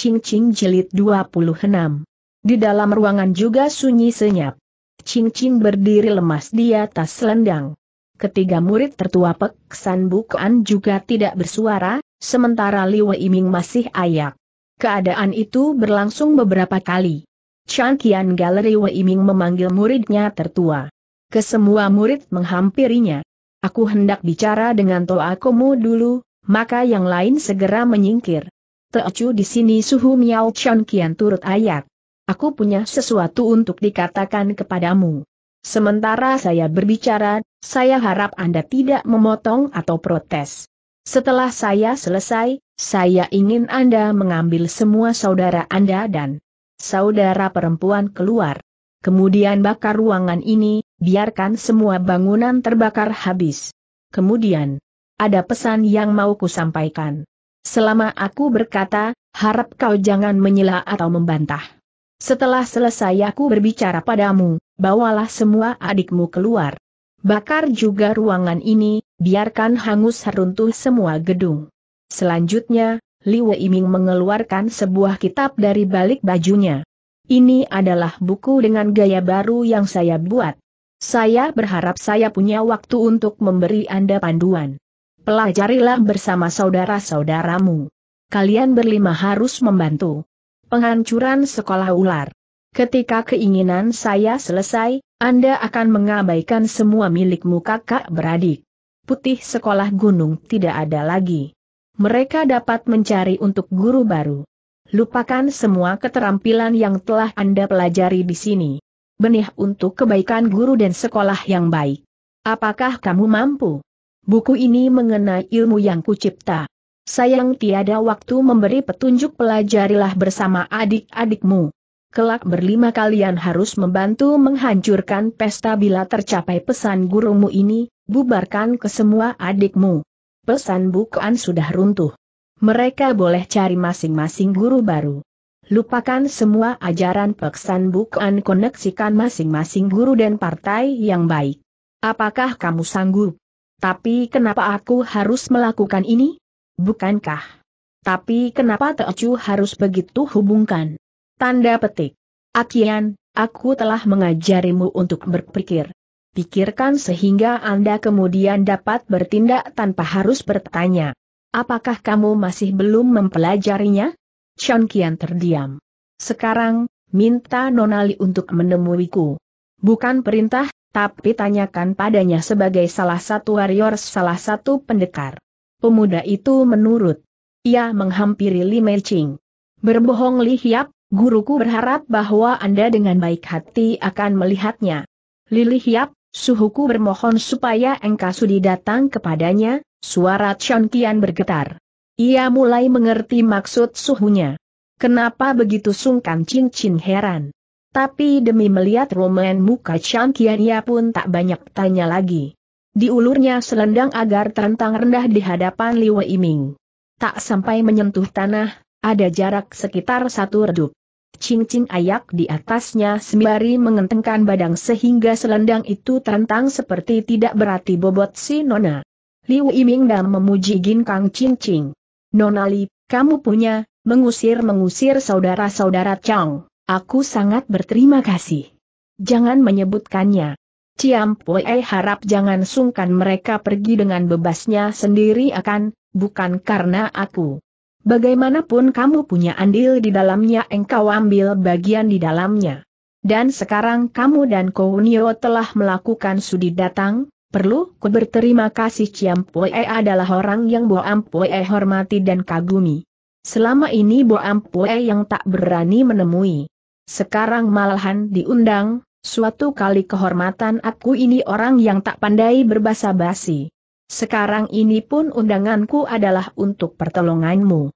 Ching Ching jelit 26. Di dalam ruangan juga sunyi senyap. Ching Ching berdiri lemas di atas selendang. Ketiga murid tertua Pek bukan juga tidak bersuara, sementara Liu Iming masih ayak. Keadaan itu berlangsung beberapa kali. Chang Kian Galeri Wei Iming memanggil muridnya tertua. Kesemua murid menghampirinya. Aku hendak bicara dengan Toa Komu dulu, maka yang lain segera menyingkir. Teocu di sini suhu Miao Chan kian turut ayak. Aku punya sesuatu untuk dikatakan kepadamu. Sementara saya berbicara, saya harap Anda tidak memotong atau protes. Setelah saya selesai, saya ingin Anda mengambil semua saudara Anda dan saudara perempuan keluar. Kemudian bakar ruangan ini, biarkan semua bangunan terbakar habis. Kemudian, ada pesan yang mau kusampaikan. Selama aku berkata, harap kau jangan menyela atau membantah. Setelah selesai aku berbicara padamu, bawalah semua adikmu keluar. Bakar juga ruangan ini, biarkan hangus runtuh semua gedung. Selanjutnya, Li Wei Ming mengeluarkan sebuah kitab dari balik bajunya. Ini adalah buku dengan gaya baru yang saya buat. Saya berharap saya punya waktu untuk memberi Anda panduan. Pelajarilah bersama saudara-saudaramu. Kalian berlima harus membantu. Penghancuran sekolah ular. Ketika keinginan saya selesai, Anda akan mengabaikan semua milikmu kakak beradik. Putih sekolah gunung tidak ada lagi. Mereka dapat mencari untuk guru baru. Lupakan semua keterampilan yang telah Anda pelajari di sini. Benih untuk kebaikan guru dan sekolah yang baik. Apakah kamu mampu? Buku ini mengenai ilmu yang kucipta. Sayang tiada waktu memberi petunjuk pelajarilah bersama adik-adikmu. Kelak berlima kalian harus membantu menghancurkan pesta bila tercapai pesan gurumu ini, bubarkan ke semua adikmu. Pesan bukaan sudah runtuh. Mereka boleh cari masing-masing guru baru. Lupakan semua ajaran pesan bukaan koneksikan masing-masing guru dan partai yang baik. Apakah kamu sanggup? Tapi kenapa aku harus melakukan ini? Bukankah? Tapi kenapa Teocu harus begitu hubungkan? Tanda petik. Akian, aku telah mengajarimu untuk berpikir. Pikirkan sehingga Anda kemudian dapat bertindak tanpa harus bertanya. Apakah kamu masih belum mempelajarinya? Sean Kian terdiam. Sekarang, minta Nonali untuk menemuiku. Bukan perintah, tapi tanyakan padanya sebagai salah satu warrior salah satu pendekar. Pemuda itu menurut. Ia menghampiri Li Meiching. Berbohong Li Hiap, guruku berharap bahwa Anda dengan baik hati akan melihatnya. Li Li Hiap, suhuku bermohon supaya engkau sudi datang kepadanya, suara Chon Kian bergetar. Ia mulai mengerti maksud suhunya. Kenapa begitu sungkan cincin heran? Tapi demi melihat roman muka Chang Kian ia pun tak banyak tanya lagi. Diulurnya selendang agar terentang rendah di hadapan Wei Iming. Tak sampai menyentuh tanah, ada jarak sekitar satu redup. Cincin ayak di atasnya sembari mengentengkan badang sehingga selendang itu terentang seperti tidak berarti bobot si Nona. Liu Iming dan memuji Kang Cincin. Nona Li, kamu punya, mengusir-mengusir saudara-saudara Chang. Aku sangat berterima kasih. Jangan menyebutkannya. Pue harap jangan sungkan mereka pergi dengan bebasnya sendiri akan, bukan karena aku. Bagaimanapun kamu punya andil di dalamnya engkau ambil bagian di dalamnya. Dan sekarang kamu dan Kounio telah melakukan sudi datang, perlu ku berterima kasih Pue adalah orang yang Boampue hormati dan kagumi. Selama ini Boampue yang tak berani menemui. Sekarang malahan diundang, suatu kali kehormatan aku ini orang yang tak pandai berbahasa basi. Sekarang ini pun undanganku adalah untuk pertolonganmu.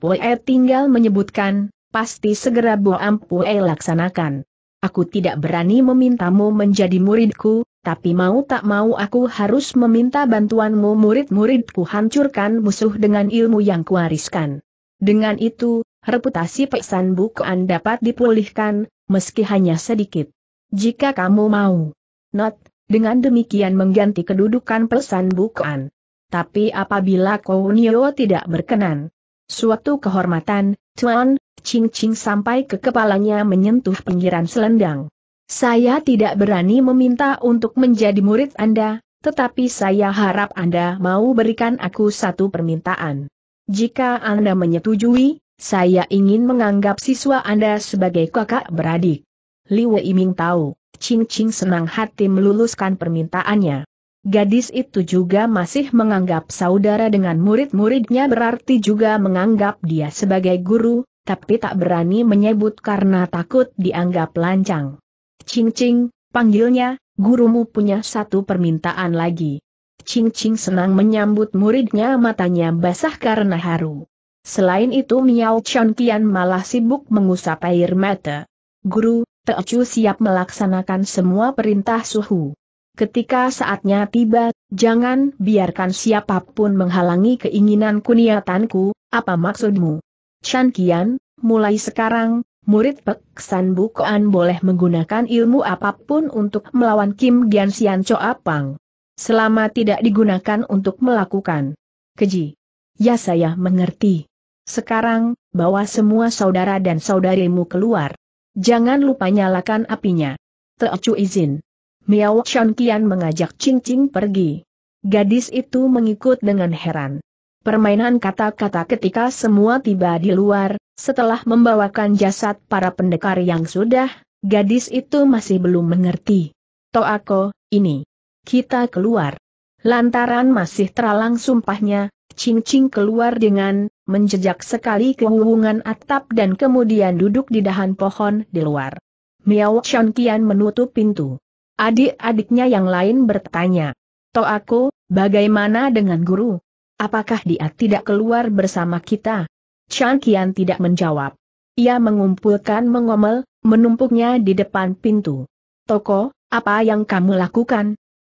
Pue e tinggal menyebutkan, pasti segera Bu Pue e laksanakan. Aku tidak berani memintamu menjadi muridku, tapi mau tak mau aku harus meminta bantuanmu murid-muridku hancurkan musuh dengan ilmu yang kuariskan. Dengan itu, reputasi Peksan Bukoan dapat dipulihkan, meski hanya sedikit. Jika kamu mau. Not, dengan demikian mengganti kedudukan Peksan Bukoan. Tapi apabila Kounio tidak berkenan, suatu kehormatan, Tuan, Ching-Ching sampai ke kepalanya menyentuh pinggiran selendang. Saya tidak berani meminta untuk menjadi murid Anda, tetapi saya harap Anda mau berikan aku satu permintaan. Jika Anda menyetujui, saya ingin menganggap siswa Anda sebagai kakak beradik. Li Ming tahu, Ching Ching senang hati meluluskan permintaannya. Gadis itu juga masih menganggap saudara dengan murid-muridnya berarti juga menganggap dia sebagai guru, tapi tak berani menyebut karena takut dianggap lancang. Ching Ching, panggilnya, gurumu punya satu permintaan lagi. Ching Ching senang menyambut muridnya matanya basah karena haru. Selain itu Miao Chan Kian malah sibuk mengusap air mata. Guru, Teochu siap melaksanakan semua perintah suhu. Ketika saatnya tiba, jangan biarkan siapapun menghalangi keinginan kuniatanku, apa maksudmu? Chan Kian, mulai sekarang, murid Pek San Bukoan boleh menggunakan ilmu apapun untuk melawan Kim Gian Sian Cho Pang. Selama tidak digunakan untuk melakukan keji. Ya saya mengerti. Sekarang, bawa semua saudara dan saudarimu keluar. Jangan lupa nyalakan apinya. Teocu izin. Miao Chan mengajak Ching Ching pergi. Gadis itu mengikut dengan heran. Permainan kata-kata ketika semua tiba di luar, setelah membawakan jasad para pendekar yang sudah, gadis itu masih belum mengerti. Toako, ini. Kita keluar. Lantaran masih teralang sumpahnya, Ching Ching keluar dengan menjejak sekali ke hubungan atap dan kemudian duduk di dahan pohon di luar. Miao Chon Kian menutup pintu. Adik-adiknya yang lain bertanya, To aku, bagaimana dengan guru? Apakah dia tidak keluar bersama kita? Chan Kian tidak menjawab. Ia mengumpulkan mengomel, menumpuknya di depan pintu. Toko, apa yang kamu lakukan?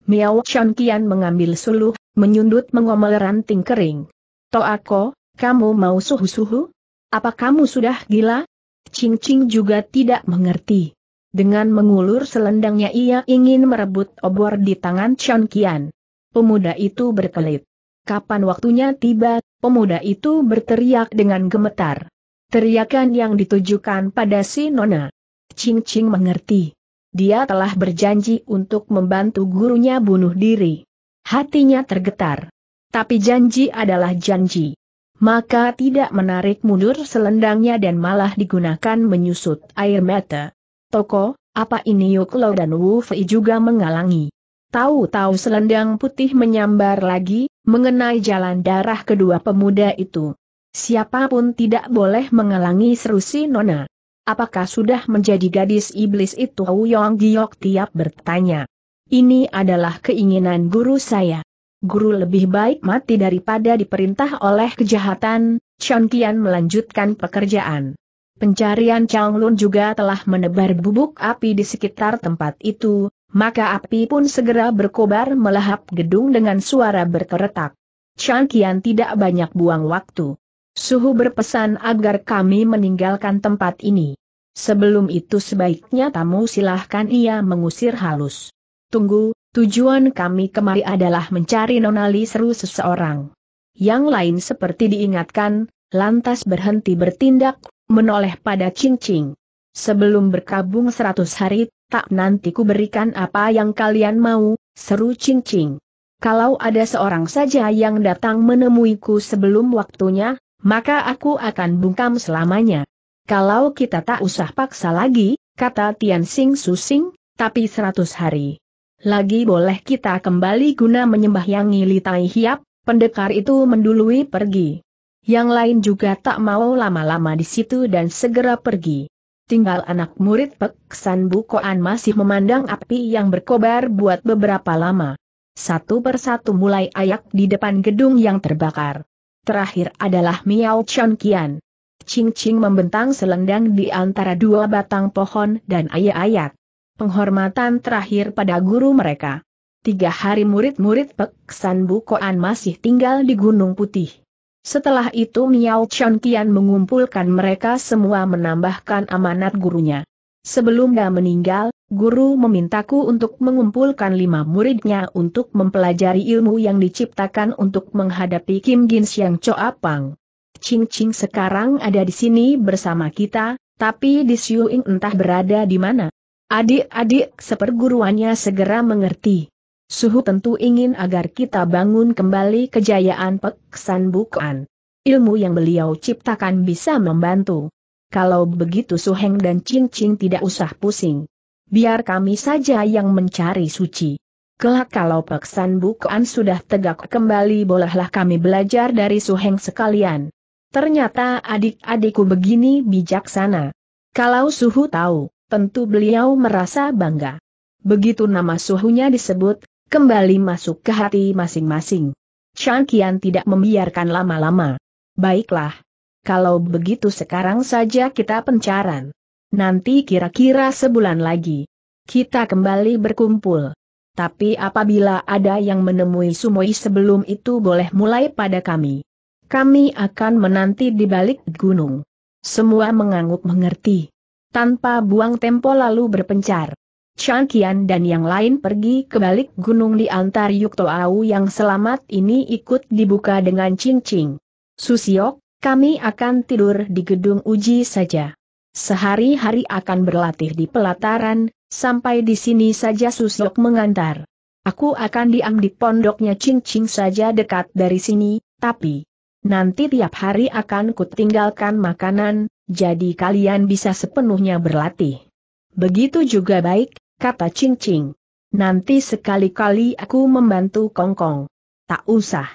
Miao Chan Kian mengambil suluh, menyundut mengomel ranting kering. To aku. Kamu mau suhu-suhu? Apa kamu sudah gila? Ching Ching juga tidak mengerti. Dengan mengulur selendangnya ia ingin merebut obor di tangan Chon Kian. Pemuda itu berkelit. Kapan waktunya tiba, pemuda itu berteriak dengan gemetar. Teriakan yang ditujukan pada si Nona. Ching Ching mengerti. Dia telah berjanji untuk membantu gurunya bunuh diri. Hatinya tergetar. Tapi janji adalah janji maka tidak menarik mundur selendangnya dan malah digunakan menyusut air mata. Toko, apa ini Yuk Lo dan Wu Fei juga mengalangi. Tahu-tahu selendang putih menyambar lagi, mengenai jalan darah kedua pemuda itu. Siapapun tidak boleh mengalangi seru si Nona. Apakah sudah menjadi gadis iblis itu Wu Yong Giok tiap bertanya. Ini adalah keinginan guru saya guru lebih baik mati daripada diperintah oleh kejahatan, Chon Kian melanjutkan pekerjaan. Pencarian Chang Lun juga telah menebar bubuk api di sekitar tempat itu, maka api pun segera berkobar melahap gedung dengan suara berkeretak. Chang Kian tidak banyak buang waktu. Suhu berpesan agar kami meninggalkan tempat ini. Sebelum itu sebaiknya tamu silahkan ia mengusir halus. Tunggu, Tujuan kami kemari adalah mencari Nonali seru seseorang. Yang lain seperti diingatkan, lantas berhenti bertindak, menoleh pada Cincing. Sebelum berkabung seratus hari, tak nanti ku berikan apa yang kalian mau, seru Cincing. Kalau ada seorang saja yang datang menemuiku sebelum waktunya, maka aku akan bungkam selamanya. Kalau kita tak usah paksa lagi, kata Tian Sing Susing, tapi seratus hari. Lagi boleh kita kembali guna menyembah yang ngili hiap, pendekar itu mendului pergi. Yang lain juga tak mau lama-lama di situ dan segera pergi. Tinggal anak murid Peksan Bukoan masih memandang api yang berkobar buat beberapa lama. Satu persatu mulai ayak di depan gedung yang terbakar. Terakhir adalah Miao Chon Kian. Ching Ching membentang selendang di antara dua batang pohon dan ayak-ayak penghormatan terakhir pada guru mereka. Tiga hari murid-murid Peksan Bukoan masih tinggal di Gunung Putih. Setelah itu Miao Chong Kian mengumpulkan mereka semua menambahkan amanat gurunya. Sebelum dia meninggal, guru memintaku untuk mengumpulkan lima muridnya untuk mempelajari ilmu yang diciptakan untuk menghadapi Kim Gin Siang Choa Pang. Ching Ching sekarang ada di sini bersama kita, tapi di Siu Ing entah berada di mana. Adik-adik seperguruannya segera mengerti. Suhu tentu ingin agar kita bangun kembali kejayaan Peksan Bukan. Ilmu yang beliau ciptakan bisa membantu. Kalau begitu Suheng dan Ching Ching tidak usah pusing. Biar kami saja yang mencari suci. Kelak kalau Peksan Bukan sudah tegak kembali bolehlah kami belajar dari Suheng sekalian. Ternyata adik-adikku begini bijaksana. Kalau Suhu tahu tentu beliau merasa bangga. Begitu nama suhunya disebut, kembali masuk ke hati masing-masing. Chang Qian tidak membiarkan lama-lama. Baiklah. Kalau begitu sekarang saja kita pencaran. Nanti kira-kira sebulan lagi. Kita kembali berkumpul. Tapi apabila ada yang menemui Sumoi sebelum itu boleh mulai pada kami. Kami akan menanti di balik gunung. Semua mengangguk mengerti tanpa buang tempo lalu berpencar. Chan Kian dan yang lain pergi ke balik gunung di antar Yuk yang selamat ini ikut dibuka dengan cincing. Susiok, kami akan tidur di gedung uji saja. Sehari-hari akan berlatih di pelataran, sampai di sini saja Susiok mengantar. Aku akan diam di pondoknya cincing saja dekat dari sini, tapi nanti tiap hari akan kutinggalkan makanan, jadi kalian bisa sepenuhnya berlatih. Begitu juga baik, kata Ching Ching. Nanti sekali-kali aku membantu Kong Kong. Tak usah.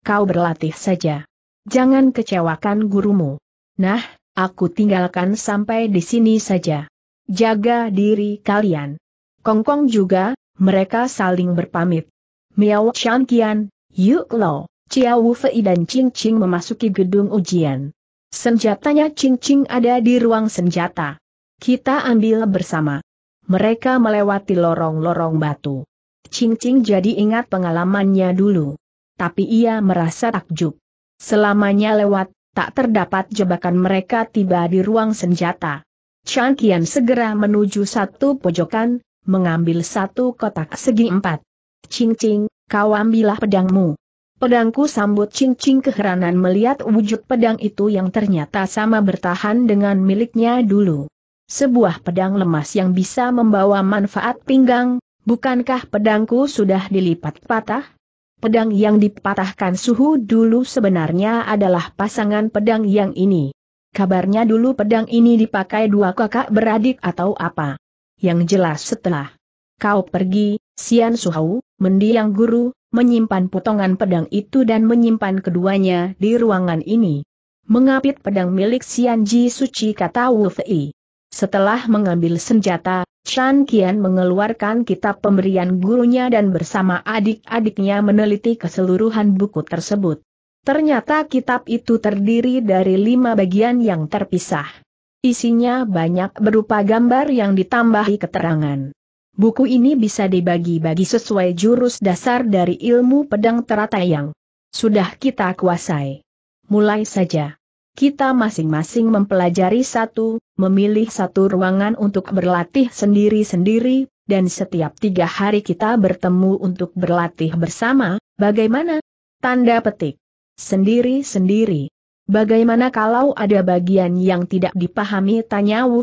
Kau berlatih saja. Jangan kecewakan gurumu. Nah, aku tinggalkan sampai di sini saja. Jaga diri kalian. Kong Kong juga, mereka saling berpamit. Miao Shankian, Yuk Lo, Wu Fei dan Ching Ching memasuki gedung ujian. Senjatanya cincing ada di ruang senjata. Kita ambil bersama. Mereka melewati lorong-lorong batu. Cincing jadi ingat pengalamannya dulu. Tapi ia merasa takjub. Selamanya lewat, tak terdapat jebakan mereka tiba di ruang senjata. Chan Kian segera menuju satu pojokan, mengambil satu kotak segi empat. Cincing, kau ambillah pedangmu. Pedangku sambut cincing keheranan melihat wujud pedang itu yang ternyata sama bertahan dengan miliknya dulu. Sebuah pedang lemas yang bisa membawa manfaat pinggang, bukankah pedangku sudah dilipat patah? Pedang yang dipatahkan suhu dulu sebenarnya adalah pasangan pedang yang ini. Kabarnya dulu pedang ini dipakai dua kakak beradik atau apa. Yang jelas setelah kau pergi, Sian Suhau, mendiang guru, menyimpan potongan pedang itu dan menyimpan keduanya di ruangan ini. Mengapit pedang milik Xianji Suci kata Wu Fei. Setelah mengambil senjata, Shan Qian mengeluarkan kitab pemberian gurunya dan bersama adik-adiknya meneliti keseluruhan buku tersebut. Ternyata kitab itu terdiri dari lima bagian yang terpisah. Isinya banyak berupa gambar yang ditambahi keterangan. Buku ini bisa dibagi-bagi sesuai jurus dasar dari ilmu pedang teratai yang Sudah kita kuasai. Mulai saja. Kita masing-masing mempelajari satu, memilih satu ruangan untuk berlatih sendiri-sendiri, dan setiap tiga hari kita bertemu untuk berlatih bersama, bagaimana? Tanda petik. Sendiri-sendiri. Bagaimana kalau ada bagian yang tidak dipahami tanya Wu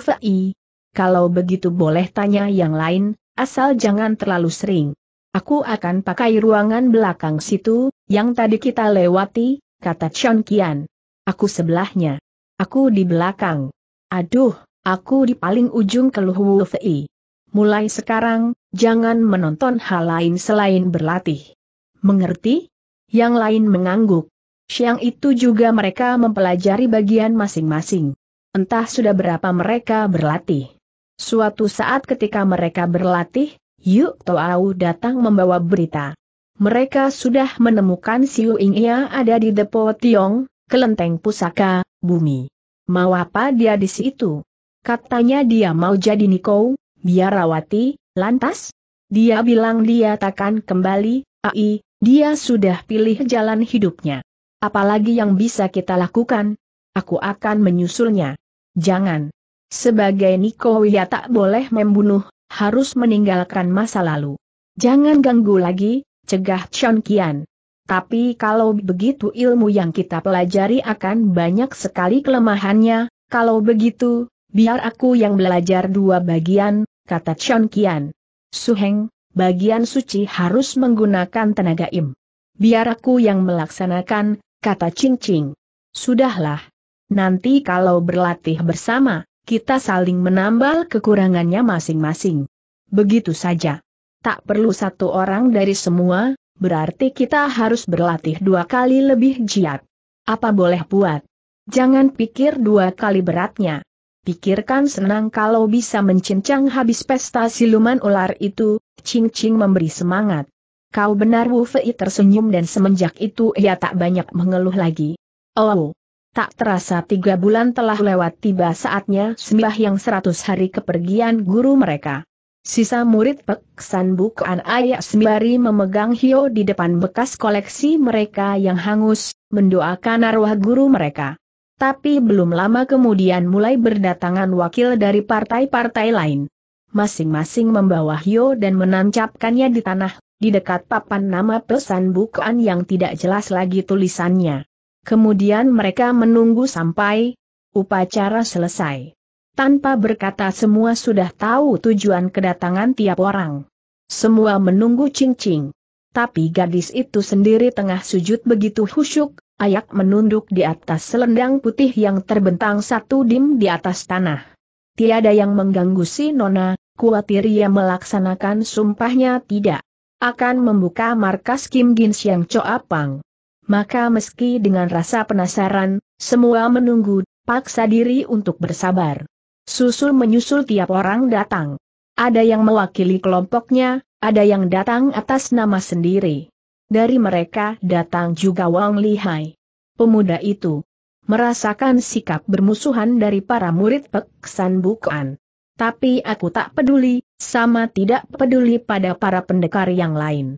kalau begitu boleh tanya yang lain, asal jangan terlalu sering. Aku akan pakai ruangan belakang situ, yang tadi kita lewati, kata Chon Kian. Aku sebelahnya. Aku di belakang. Aduh, aku di paling ujung keluh Fei. Mulai sekarang, jangan menonton hal lain selain berlatih. Mengerti? Yang lain mengangguk. Siang itu juga mereka mempelajari bagian masing-masing. Entah sudah berapa mereka berlatih. Suatu saat ketika mereka berlatih, Yuk Toau datang membawa berita. Mereka sudah menemukan Siu ia ada di Depo Tiong, kelenteng pusaka, bumi. Mau apa dia di situ? Katanya dia mau jadi Niko, Rawati, lantas? Dia bilang dia takkan kembali, ai, dia sudah pilih jalan hidupnya. Apalagi yang bisa kita lakukan? Aku akan menyusulnya. Jangan. Sebagai Niko Nikoya tak boleh membunuh, harus meninggalkan masa lalu. Jangan ganggu lagi, cegah Chon Kian. Tapi kalau begitu ilmu yang kita pelajari akan banyak sekali kelemahannya, kalau begitu, biar aku yang belajar dua bagian, kata Chon Kian. Suheng, bagian suci harus menggunakan tenaga im. Biar aku yang melaksanakan, kata Ching Ching. Sudahlah. Nanti kalau berlatih bersama, kita saling menambal kekurangannya masing-masing. Begitu saja. Tak perlu satu orang dari semua, berarti kita harus berlatih dua kali lebih giat. Apa boleh buat? Jangan pikir dua kali beratnya. Pikirkan senang kalau bisa mencincang habis pesta siluman ular itu, Ching Ching memberi semangat. Kau benar Wu Fei tersenyum dan semenjak itu ia tak banyak mengeluh lagi. Oh, Tak terasa tiga bulan telah lewat tiba saatnya sembah yang seratus hari kepergian guru mereka. Sisa murid peksan bukaan ayak sembari memegang hio di depan bekas koleksi mereka yang hangus, mendoakan arwah guru mereka. Tapi belum lama kemudian mulai berdatangan wakil dari partai-partai lain. Masing-masing membawa hio dan menancapkannya di tanah, di dekat papan nama pesan bukaan yang tidak jelas lagi tulisannya. Kemudian mereka menunggu sampai upacara selesai. Tanpa berkata semua sudah tahu tujuan kedatangan tiap orang. Semua menunggu cincing. Tapi gadis itu sendiri tengah sujud begitu khusyuk, ayak menunduk di atas selendang putih yang terbentang satu dim di atas tanah. Tiada yang mengganggu si Nona, kuatir ia melaksanakan sumpahnya tidak akan membuka markas Kim Gins yang coapang maka meski dengan rasa penasaran, semua menunggu, paksa diri untuk bersabar. Susul menyusul tiap orang datang. Ada yang mewakili kelompoknya, ada yang datang atas nama sendiri. Dari mereka datang juga Wang Lihai. Pemuda itu merasakan sikap bermusuhan dari para murid Peksan Bukan. Tapi aku tak peduli, sama tidak peduli pada para pendekar yang lain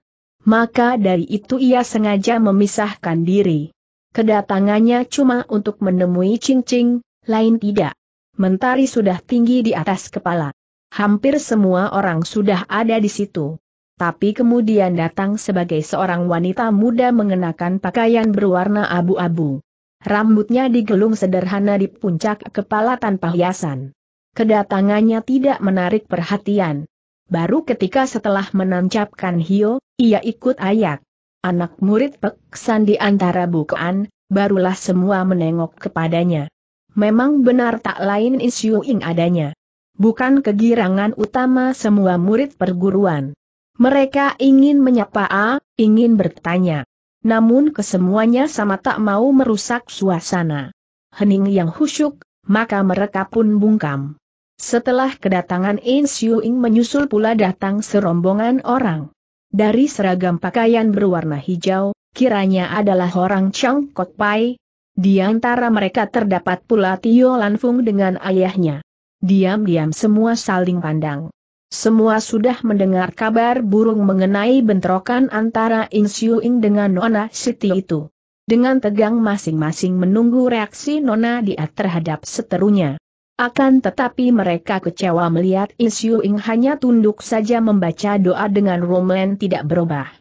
maka dari itu ia sengaja memisahkan diri. Kedatangannya cuma untuk menemui cincin, lain tidak. Mentari sudah tinggi di atas kepala. Hampir semua orang sudah ada di situ. Tapi kemudian datang sebagai seorang wanita muda mengenakan pakaian berwarna abu-abu. Rambutnya digelung sederhana di puncak kepala tanpa hiasan. Kedatangannya tidak menarik perhatian, Baru ketika setelah menancapkan Hio, ia ikut ayak. Anak murid peksan di antara bukaan, barulah semua menengok kepadanya. Memang benar tak lain isu ing adanya. Bukan kegirangan utama semua murid perguruan. Mereka ingin menyapa A, ingin bertanya. Namun kesemuanya sama tak mau merusak suasana. Hening yang husyuk, maka mereka pun bungkam. Setelah kedatangan Ying, menyusul pula datang serombongan orang. Dari seragam pakaian berwarna hijau, kiranya adalah orang Chang Kok Pai. Di antara mereka terdapat pula Tio Lanfung dengan ayahnya. Diam-diam semua saling pandang. Semua sudah mendengar kabar burung mengenai bentrokan antara Ying dengan Nona Siti itu. Dengan tegang masing-masing menunggu reaksi Nona dia terhadap seterunya. Akan tetapi mereka kecewa melihat Isu Ing hanya tunduk saja membaca doa dengan Roman tidak berubah.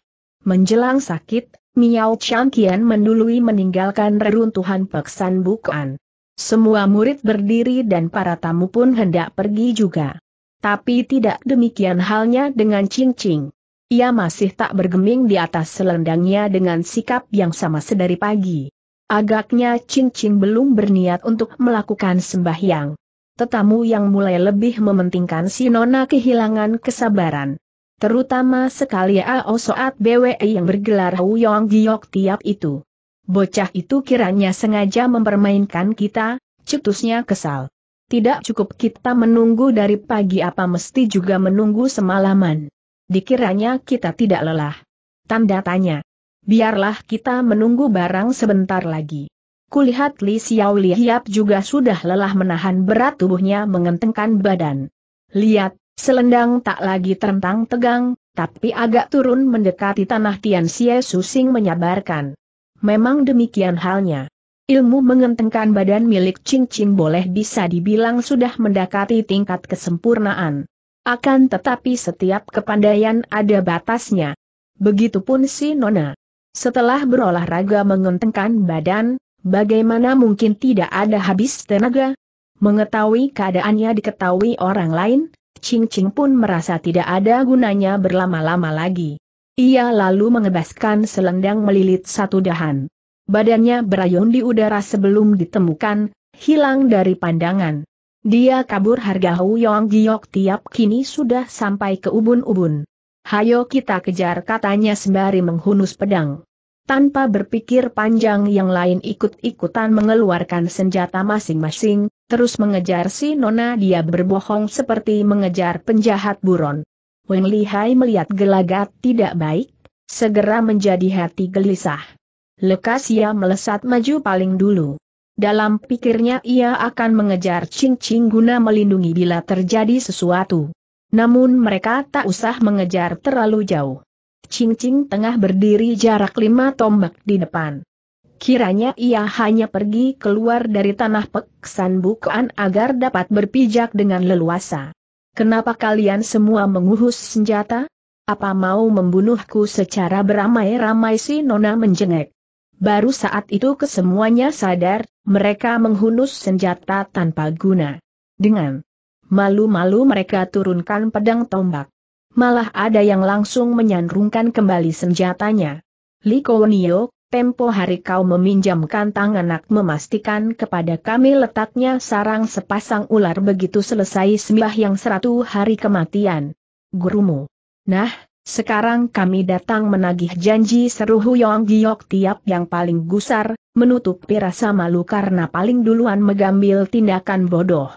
Menjelang sakit, Miao Changkian mendului meninggalkan reruntuhan peksan bukan. Semua murid berdiri dan para tamu pun hendak pergi juga. Tapi tidak demikian halnya dengan Ching Ching. Ia masih tak bergeming di atas selendangnya dengan sikap yang sama sedari pagi. Agaknya Ching Ching belum berniat untuk melakukan sembahyang tetamu yang mulai lebih mementingkan si Nona kehilangan kesabaran. Terutama sekali Ao Soat BWI yang bergelar Huyong Giok tiap itu. Bocah itu kiranya sengaja mempermainkan kita, cetusnya kesal. Tidak cukup kita menunggu dari pagi apa mesti juga menunggu semalaman. Dikiranya kita tidak lelah. Tanda tanya. Biarlah kita menunggu barang sebentar lagi. Kulihat Li Xiao Hiap juga sudah lelah menahan berat tubuhnya mengentengkan badan. Lihat, selendang tak lagi terentang tegang, tapi agak turun mendekati tanah Tian Xie Susing menyabarkan. Memang demikian halnya. Ilmu mengentengkan badan milik Ching Ching boleh bisa dibilang sudah mendekati tingkat kesempurnaan. Akan tetapi setiap kepandaian ada batasnya. Begitupun si Nona. Setelah berolahraga mengentengkan badan, Bagaimana mungkin tidak ada habis tenaga? Mengetahui keadaannya diketahui orang lain, Ching Ching pun merasa tidak ada gunanya berlama-lama lagi. Ia lalu mengebaskan selendang melilit satu dahan. Badannya berayun di udara sebelum ditemukan, hilang dari pandangan. Dia kabur harga Yong Giok tiap kini sudah sampai ke ubun-ubun. Hayo kita kejar katanya sembari menghunus pedang tanpa berpikir panjang yang lain ikut-ikutan mengeluarkan senjata masing-masing, terus mengejar si Nona dia berbohong seperti mengejar penjahat buron. Weng Lihai melihat gelagat tidak baik, segera menjadi hati gelisah. Lekas ia melesat maju paling dulu. Dalam pikirnya ia akan mengejar Ching Ching guna melindungi bila terjadi sesuatu. Namun mereka tak usah mengejar terlalu jauh. Ching Ching tengah berdiri jarak lima tombak di depan. Kiranya ia hanya pergi keluar dari tanah peksan bukaan agar dapat berpijak dengan leluasa. Kenapa kalian semua menguhus senjata? Apa mau membunuhku secara beramai-ramai si Nona menjengek? Baru saat itu kesemuanya sadar, mereka menghunus senjata tanpa guna. Dengan malu-malu mereka turunkan pedang tombak malah ada yang langsung menyandrungkan kembali senjatanya. Li Likonio, tempo hari kau meminjamkan anak memastikan kepada kami letaknya sarang sepasang ular begitu selesai sembah yang seratu hari kematian. Gurumu. Nah, sekarang kami datang menagih janji seru Huyong Giok tiap yang paling gusar, menutup rasa malu karena paling duluan mengambil tindakan bodoh.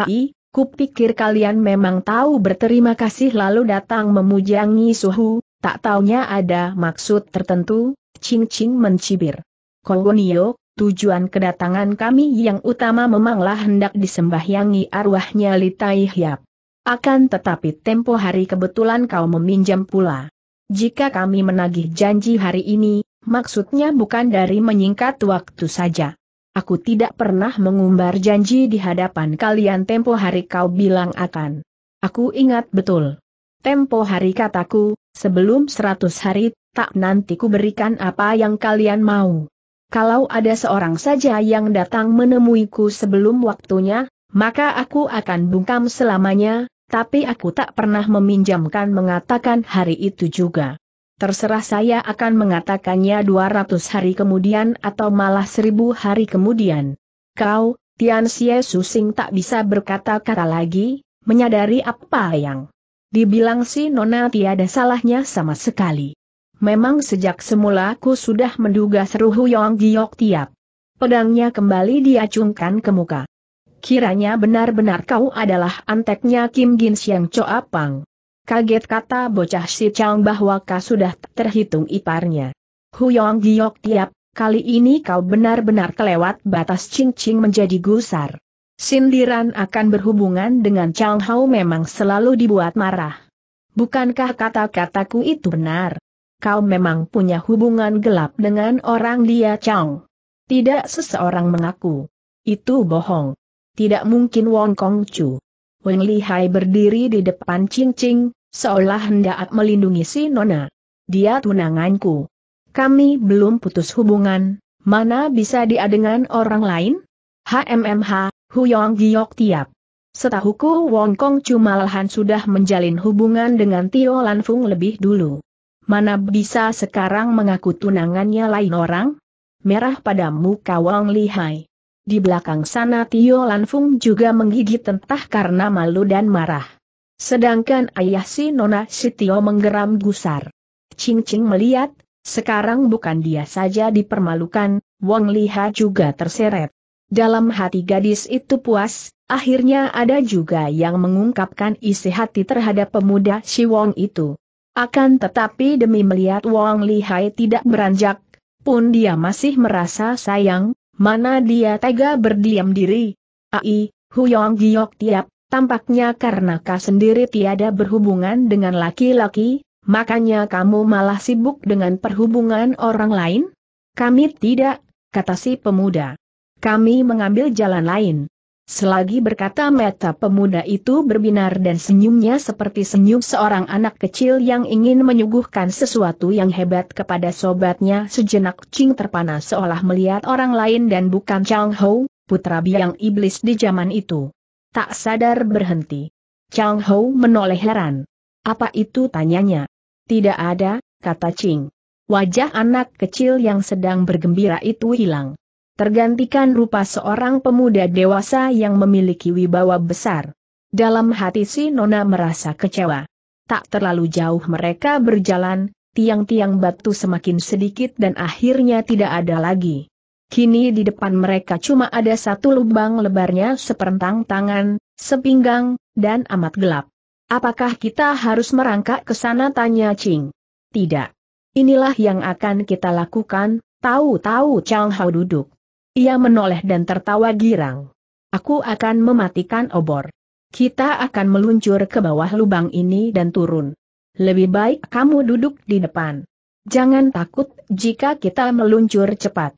Ai, Kupikir kalian memang tahu berterima kasih lalu datang memujangi suhu, tak taunya ada maksud tertentu, Ching Ching mencibir. Kolonio, tujuan kedatangan kami yang utama memanglah hendak disembahyangi arwahnya Litai Hiap. Akan tetapi tempo hari kebetulan kau meminjam pula. Jika kami menagih janji hari ini, maksudnya bukan dari menyingkat waktu saja. Aku tidak pernah mengumbar janji di hadapan kalian tempo hari kau bilang akan. Aku ingat betul. Tempo hari kataku, sebelum seratus hari, tak nanti kuberikan apa yang kalian mau. Kalau ada seorang saja yang datang menemuiku sebelum waktunya, maka aku akan bungkam selamanya, tapi aku tak pernah meminjamkan mengatakan hari itu juga. Terserah saya akan mengatakannya 200 hari kemudian atau malah 1000 hari kemudian. Kau, Tian Xie Susing tak bisa berkata-kata lagi, menyadari apa yang dibilang si Nona tiada salahnya sama sekali. Memang sejak semula aku sudah menduga seru Huyong Giok tiap. Pedangnya kembali diacungkan ke muka. Kiranya benar-benar kau adalah anteknya Kim Gin Siang Choa Pang. Kaget kata bocah si Chang bahwa kau sudah terhitung iparnya. Huyong Giok tiap, kali ini kau benar-benar kelewat batas cincing menjadi gusar. Sindiran akan berhubungan dengan Chang Hao memang selalu dibuat marah. Bukankah kata-kataku itu benar? Kau memang punya hubungan gelap dengan orang dia Chang. Tidak seseorang mengaku. Itu bohong. Tidak mungkin Wong Kong Chu. Wen Lihai berdiri di depan cincing, seolah hendak melindungi si Nona. Dia tunanganku. Kami belum putus hubungan, mana bisa dia dengan orang lain? HMMH, Huyong Giok Tiap. Setahuku Wong Kong Cumalahan sudah menjalin hubungan dengan Tio Lanfung lebih dulu. Mana bisa sekarang mengaku tunangannya lain orang? Merah pada muka Wang Lihai. Di belakang sana Tio Lanfung juga menggigit entah karena malu dan marah. Sedangkan ayah si Nona si Tio menggeram gusar. Cing Cing melihat, sekarang bukan dia saja dipermalukan, Wong Liha juga terseret. Dalam hati gadis itu puas, akhirnya ada juga yang mengungkapkan isi hati terhadap pemuda si Wong itu. Akan tetapi demi melihat Wong Lihai tidak beranjak, pun dia masih merasa sayang, Mana dia tega berdiam diri? Ai, Huyong Giok tiap, tampaknya karena kau sendiri tiada berhubungan dengan laki-laki, makanya kamu malah sibuk dengan perhubungan orang lain? Kami tidak, kata si pemuda. Kami mengambil jalan lain. Selagi berkata meta pemuda itu berbinar dan senyumnya seperti senyum seorang anak kecil yang ingin menyuguhkan sesuatu yang hebat kepada sobatnya sejenak Ching terpana seolah melihat orang lain dan bukan Chang Ho, putra biang iblis di zaman itu. Tak sadar berhenti. Chang Ho menoleh heran. Apa itu tanyanya? Tidak ada, kata Ching. Wajah anak kecil yang sedang bergembira itu hilang tergantikan rupa seorang pemuda dewasa yang memiliki wibawa besar. Dalam hati si Nona merasa kecewa. Tak terlalu jauh mereka berjalan, tiang-tiang batu semakin sedikit dan akhirnya tidak ada lagi. Kini di depan mereka cuma ada satu lubang lebarnya seperentang tangan, sepinggang, dan amat gelap. Apakah kita harus merangkak ke sana tanya Ching? Tidak. Inilah yang akan kita lakukan, tahu-tahu Chang Hao duduk. Ia menoleh dan tertawa girang. Aku akan mematikan obor. Kita akan meluncur ke bawah lubang ini dan turun. Lebih baik kamu duduk di depan. Jangan takut jika kita meluncur cepat.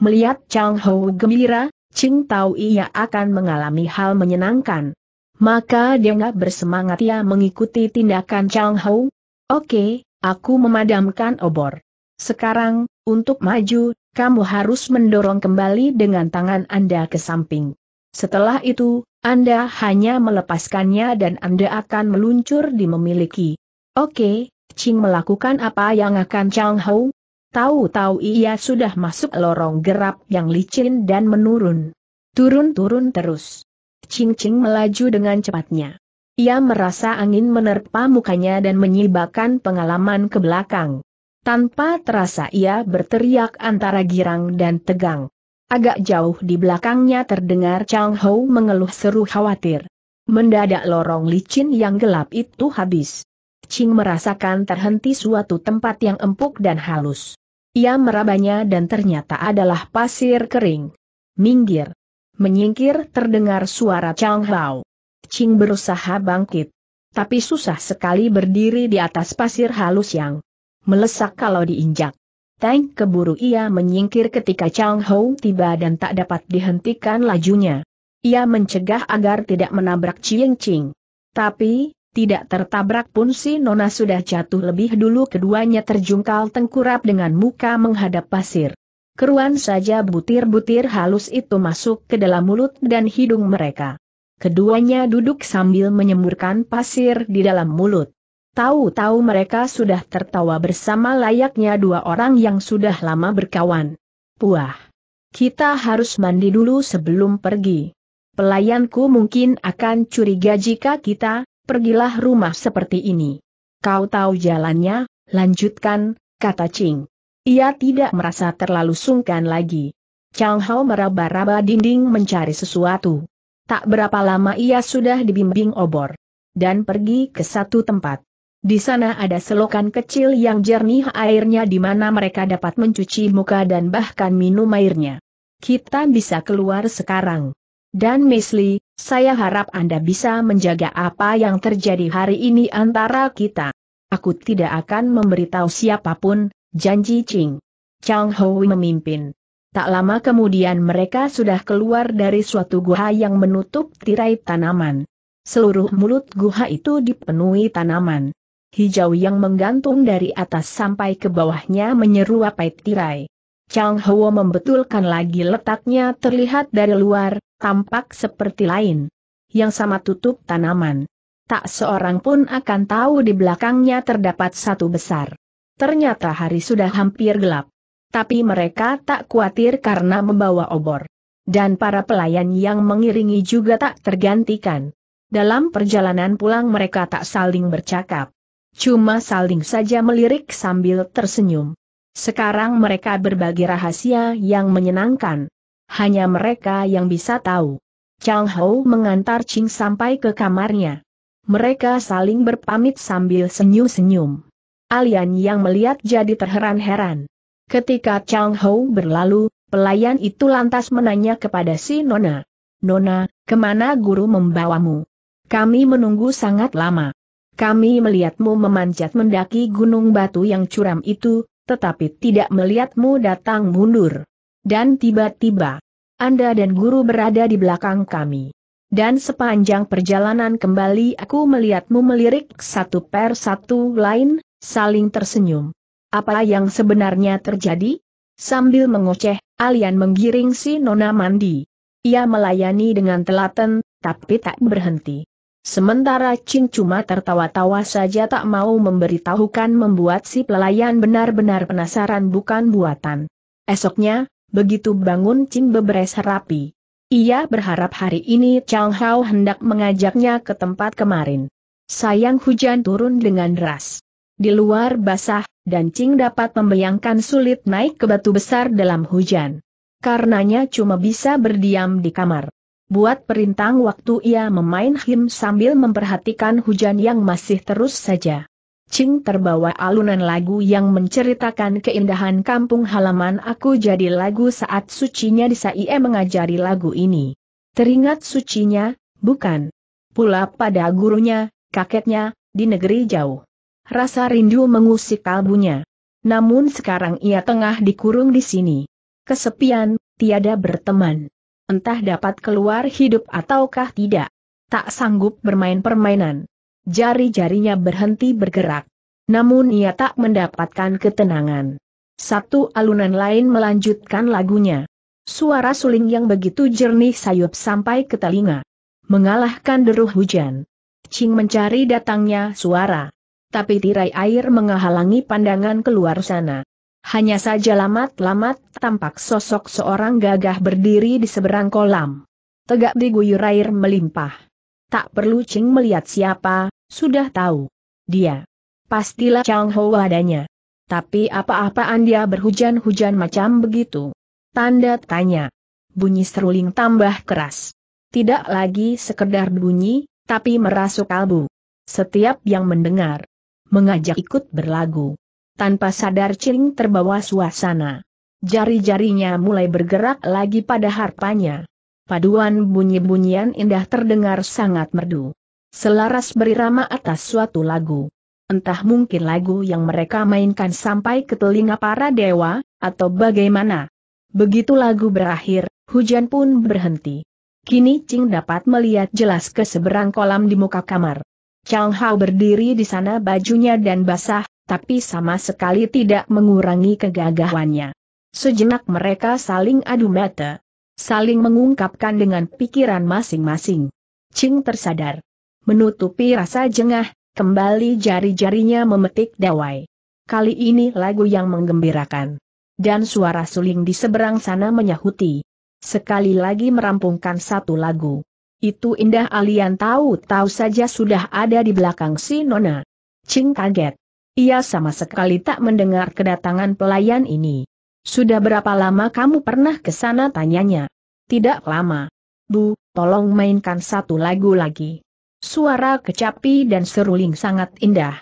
Melihat Chang Ho gembira, Ching tahu ia akan mengalami hal menyenangkan. Maka dia nggak bersemangat ia mengikuti tindakan Chang Ho. Oke, aku memadamkan obor. Sekarang, untuk maju, kamu harus mendorong kembali dengan tangan Anda ke samping. Setelah itu, Anda hanya melepaskannya dan Anda akan meluncur di memiliki. Oke, Ching melakukan apa yang akan Chang Hou? Tahu-tahu ia sudah masuk lorong gerap yang licin dan menurun. Turun-turun terus. Ching-Ching melaju dengan cepatnya. Ia merasa angin menerpa mukanya dan menyibakkan pengalaman ke belakang. Tanpa terasa ia berteriak antara girang dan tegang. Agak jauh di belakangnya terdengar Chang Ho mengeluh seru khawatir. Mendadak lorong licin yang gelap itu habis. Ching merasakan terhenti suatu tempat yang empuk dan halus. Ia merabanya dan ternyata adalah pasir kering. Minggir. Menyingkir terdengar suara Chang Hao. Ching berusaha bangkit. Tapi susah sekali berdiri di atas pasir halus yang melesak kalau diinjak. Tank keburu ia menyingkir ketika Chang Hou tiba dan tak dapat dihentikan lajunya. Ia mencegah agar tidak menabrak Chieng Ching. Tapi, tidak tertabrak pun si Nona sudah jatuh lebih dulu keduanya terjungkal tengkurap dengan muka menghadap pasir. Keruan saja butir-butir halus itu masuk ke dalam mulut dan hidung mereka. Keduanya duduk sambil menyemburkan pasir di dalam mulut. Tahu-tahu mereka sudah tertawa bersama layaknya dua orang yang sudah lama berkawan. Puah. Kita harus mandi dulu sebelum pergi. Pelayanku mungkin akan curiga jika kita, pergilah rumah seperti ini. Kau tahu jalannya, lanjutkan, kata Ching. Ia tidak merasa terlalu sungkan lagi. Chang Hao meraba-raba dinding mencari sesuatu. Tak berapa lama ia sudah dibimbing obor. Dan pergi ke satu tempat. Di sana ada selokan kecil yang jernih airnya di mana mereka dapat mencuci muka dan bahkan minum airnya. Kita bisa keluar sekarang. Dan Miss Lee, saya harap Anda bisa menjaga apa yang terjadi hari ini antara kita. Aku tidak akan memberitahu siapapun, janji Ching. Chang Hui memimpin. Tak lama kemudian mereka sudah keluar dari suatu guha yang menutup tirai tanaman. Seluruh mulut guha itu dipenuhi tanaman hijau yang menggantung dari atas sampai ke bawahnya menyeru apa tirai. Chang Hwo membetulkan lagi letaknya terlihat dari luar, tampak seperti lain. Yang sama tutup tanaman. Tak seorang pun akan tahu di belakangnya terdapat satu besar. Ternyata hari sudah hampir gelap. Tapi mereka tak khawatir karena membawa obor. Dan para pelayan yang mengiringi juga tak tergantikan. Dalam perjalanan pulang mereka tak saling bercakap. Cuma saling saja melirik sambil tersenyum. Sekarang mereka berbagi rahasia yang menyenangkan. Hanya mereka yang bisa tahu. Chang Ho mengantar Ching sampai ke kamarnya. Mereka saling berpamit sambil senyum-senyum. Alian yang melihat jadi terheran-heran. Ketika Chang Ho berlalu, pelayan itu lantas menanya kepada si Nona. Nona, kemana guru membawamu? Kami menunggu sangat lama. Kami melihatmu memanjat mendaki gunung batu yang curam itu, tetapi tidak melihatmu datang mundur. Dan tiba-tiba, Anda dan guru berada di belakang kami. Dan sepanjang perjalanan kembali aku melihatmu melirik satu per satu lain, saling tersenyum. Apa yang sebenarnya terjadi? Sambil mengoceh, Alian menggiring si Nona mandi. Ia melayani dengan telaten, tapi tak berhenti. Sementara Chin cuma tertawa-tawa saja tak mau memberitahukan membuat si pelayan benar-benar penasaran bukan buatan. Esoknya, begitu bangun Chin beberes rapi. Ia berharap hari ini Chang Hao hendak mengajaknya ke tempat kemarin. Sayang hujan turun dengan deras. Di luar basah, dan Qing dapat membayangkan sulit naik ke batu besar dalam hujan. Karenanya cuma bisa berdiam di kamar buat perintang waktu ia memain him sambil memperhatikan hujan yang masih terus saja. Cing terbawa alunan lagu yang menceritakan keindahan kampung halaman aku jadi lagu saat sucinya di Saie mengajari lagu ini. Teringat sucinya, bukan. Pula pada gurunya, kakeknya, di negeri jauh. Rasa rindu mengusik kalbunya. Namun sekarang ia tengah dikurung di sini. Kesepian, tiada berteman entah dapat keluar hidup ataukah tidak. Tak sanggup bermain permainan. Jari-jarinya berhenti bergerak. Namun ia tak mendapatkan ketenangan. Satu alunan lain melanjutkan lagunya. Suara suling yang begitu jernih sayup sampai ke telinga. Mengalahkan deruh hujan. Cing mencari datangnya suara. Tapi tirai air menghalangi pandangan keluar sana hanya saja lamat-lamat tampak sosok seorang gagah berdiri di seberang kolam. Tegak diguyur air melimpah. Tak perlu Ching melihat siapa, sudah tahu. Dia. Pastilah Chang Ho adanya. Tapi apa-apaan dia berhujan-hujan macam begitu? Tanda tanya. Bunyi seruling tambah keras. Tidak lagi sekedar bunyi, tapi merasuk kalbu. Setiap yang mendengar. Mengajak ikut berlagu tanpa sadar Ching terbawa suasana. Jari-jarinya mulai bergerak lagi pada harpanya. Paduan bunyi-bunyian indah terdengar sangat merdu. Selaras berirama atas suatu lagu. Entah mungkin lagu yang mereka mainkan sampai ke telinga para dewa, atau bagaimana. Begitu lagu berakhir, hujan pun berhenti. Kini Ching dapat melihat jelas ke seberang kolam di muka kamar. Chang Hao berdiri di sana bajunya dan basah, tapi sama sekali tidak mengurangi kegagahannya. Sejenak mereka saling adu mata, saling mengungkapkan dengan pikiran masing-masing. Ching tersadar. Menutupi rasa jengah, kembali jari-jarinya memetik dawai. Kali ini lagu yang menggembirakan. Dan suara suling di seberang sana menyahuti. Sekali lagi merampungkan satu lagu. Itu indah alian tahu-tahu saja sudah ada di belakang si Nona. Ching kaget. Ia sama sekali tak mendengar kedatangan pelayan ini. Sudah berapa lama kamu pernah ke sana tanyanya? Tidak lama. Bu, tolong mainkan satu lagu lagi. Suara kecapi dan seruling sangat indah.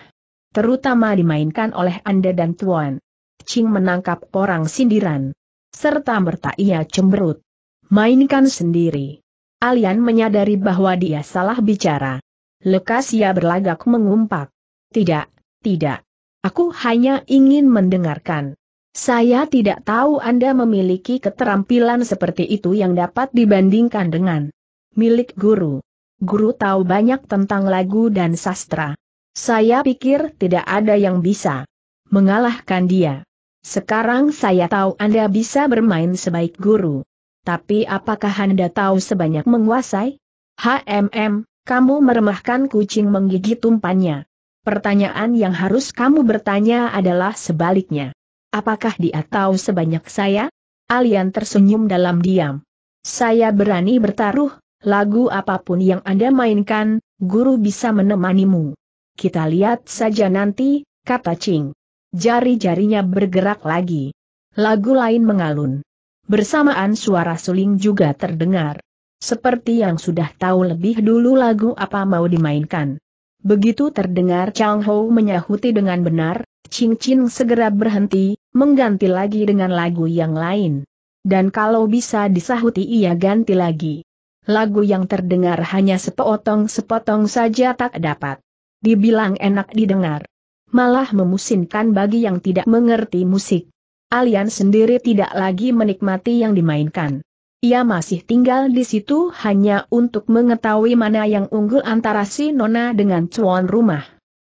Terutama dimainkan oleh Anda dan Tuan. Cing menangkap orang sindiran. Serta merta ia cemberut. Mainkan sendiri. Alian menyadari bahwa dia salah bicara. Lekas ia berlagak mengumpat. Tidak, tidak. Aku hanya ingin mendengarkan. Saya tidak tahu Anda memiliki keterampilan seperti itu yang dapat dibandingkan dengan milik guru. Guru tahu banyak tentang lagu dan sastra. Saya pikir tidak ada yang bisa mengalahkan dia. Sekarang saya tahu Anda bisa bermain sebaik guru. Tapi apakah Anda tahu sebanyak menguasai? HMM, kamu meremahkan kucing menggigit umpannya pertanyaan yang harus kamu bertanya adalah sebaliknya. Apakah dia tahu sebanyak saya? Alian tersenyum dalam diam. Saya berani bertaruh, lagu apapun yang Anda mainkan, guru bisa menemanimu. Kita lihat saja nanti, kata Ching. Jari-jarinya bergerak lagi. Lagu lain mengalun. Bersamaan suara suling juga terdengar. Seperti yang sudah tahu lebih dulu lagu apa mau dimainkan. Begitu terdengar Chang Ho menyahuti dengan benar, Ching Ching segera berhenti, mengganti lagi dengan lagu yang lain. Dan kalau bisa disahuti ia ganti lagi. Lagu yang terdengar hanya sepotong-sepotong saja tak dapat. Dibilang enak didengar. Malah memusinkan bagi yang tidak mengerti musik. Alian sendiri tidak lagi menikmati yang dimainkan. Ia masih tinggal di situ hanya untuk mengetahui mana yang unggul antara si Nona dengan cuan rumah.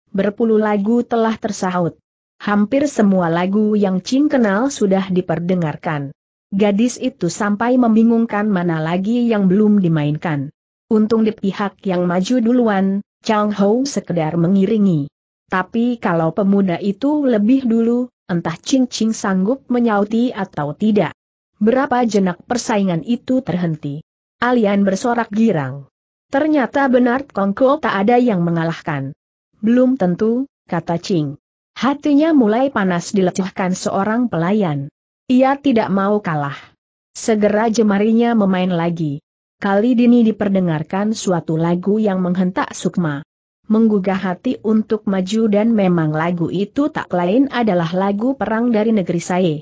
Berpuluh lagu telah tersahut. Hampir semua lagu yang Cing kenal sudah diperdengarkan. Gadis itu sampai membingungkan mana lagi yang belum dimainkan. Untung di pihak yang maju duluan, Chang Hou sekedar mengiringi. Tapi kalau pemuda itu lebih dulu, entah Cing Cing sanggup menyauti atau tidak berapa jenak persaingan itu terhenti. Alian bersorak girang. Ternyata benar Kongko tak ada yang mengalahkan. Belum tentu, kata Ching. Hatinya mulai panas dilecehkan seorang pelayan. Ia tidak mau kalah. Segera jemarinya memain lagi. Kali dini diperdengarkan suatu lagu yang menghentak sukma. Menggugah hati untuk maju dan memang lagu itu tak lain adalah lagu perang dari negeri saya.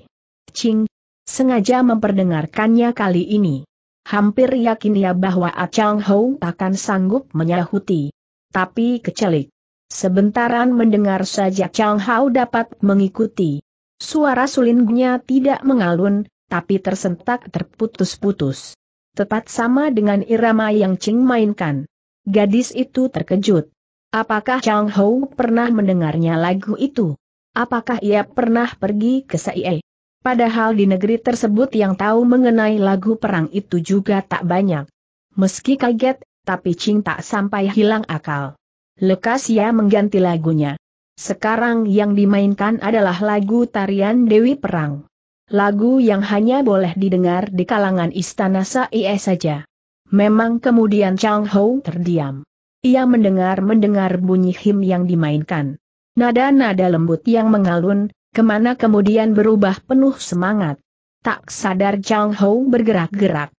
Ching Sengaja memperdengarkannya kali ini. Hampir yakin ia bahwa A Chang Hou akan sanggup menyahuti. Tapi kecelik. Sebentaran mendengar saja Chang Hou dapat mengikuti. Suara sulingnya tidak mengalun, tapi tersentak terputus-putus. Tepat sama dengan irama yang Ching mainkan. Gadis itu terkejut. Apakah Chang Hou pernah mendengarnya lagu itu? Apakah ia pernah pergi ke Saie? Padahal di negeri tersebut yang tahu mengenai lagu perang itu juga tak banyak. Meski kaget, tapi Ching tak sampai hilang akal. Lekas ia mengganti lagunya. Sekarang yang dimainkan adalah lagu tarian Dewi Perang. Lagu yang hanya boleh didengar di kalangan istana Saie saja. Memang kemudian Chang Hou terdiam. Ia mendengar-mendengar bunyi him yang dimainkan. Nada-nada lembut yang mengalun, kemana kemudian berubah penuh semangat. Tak sadar Chang Hou bergerak-gerak.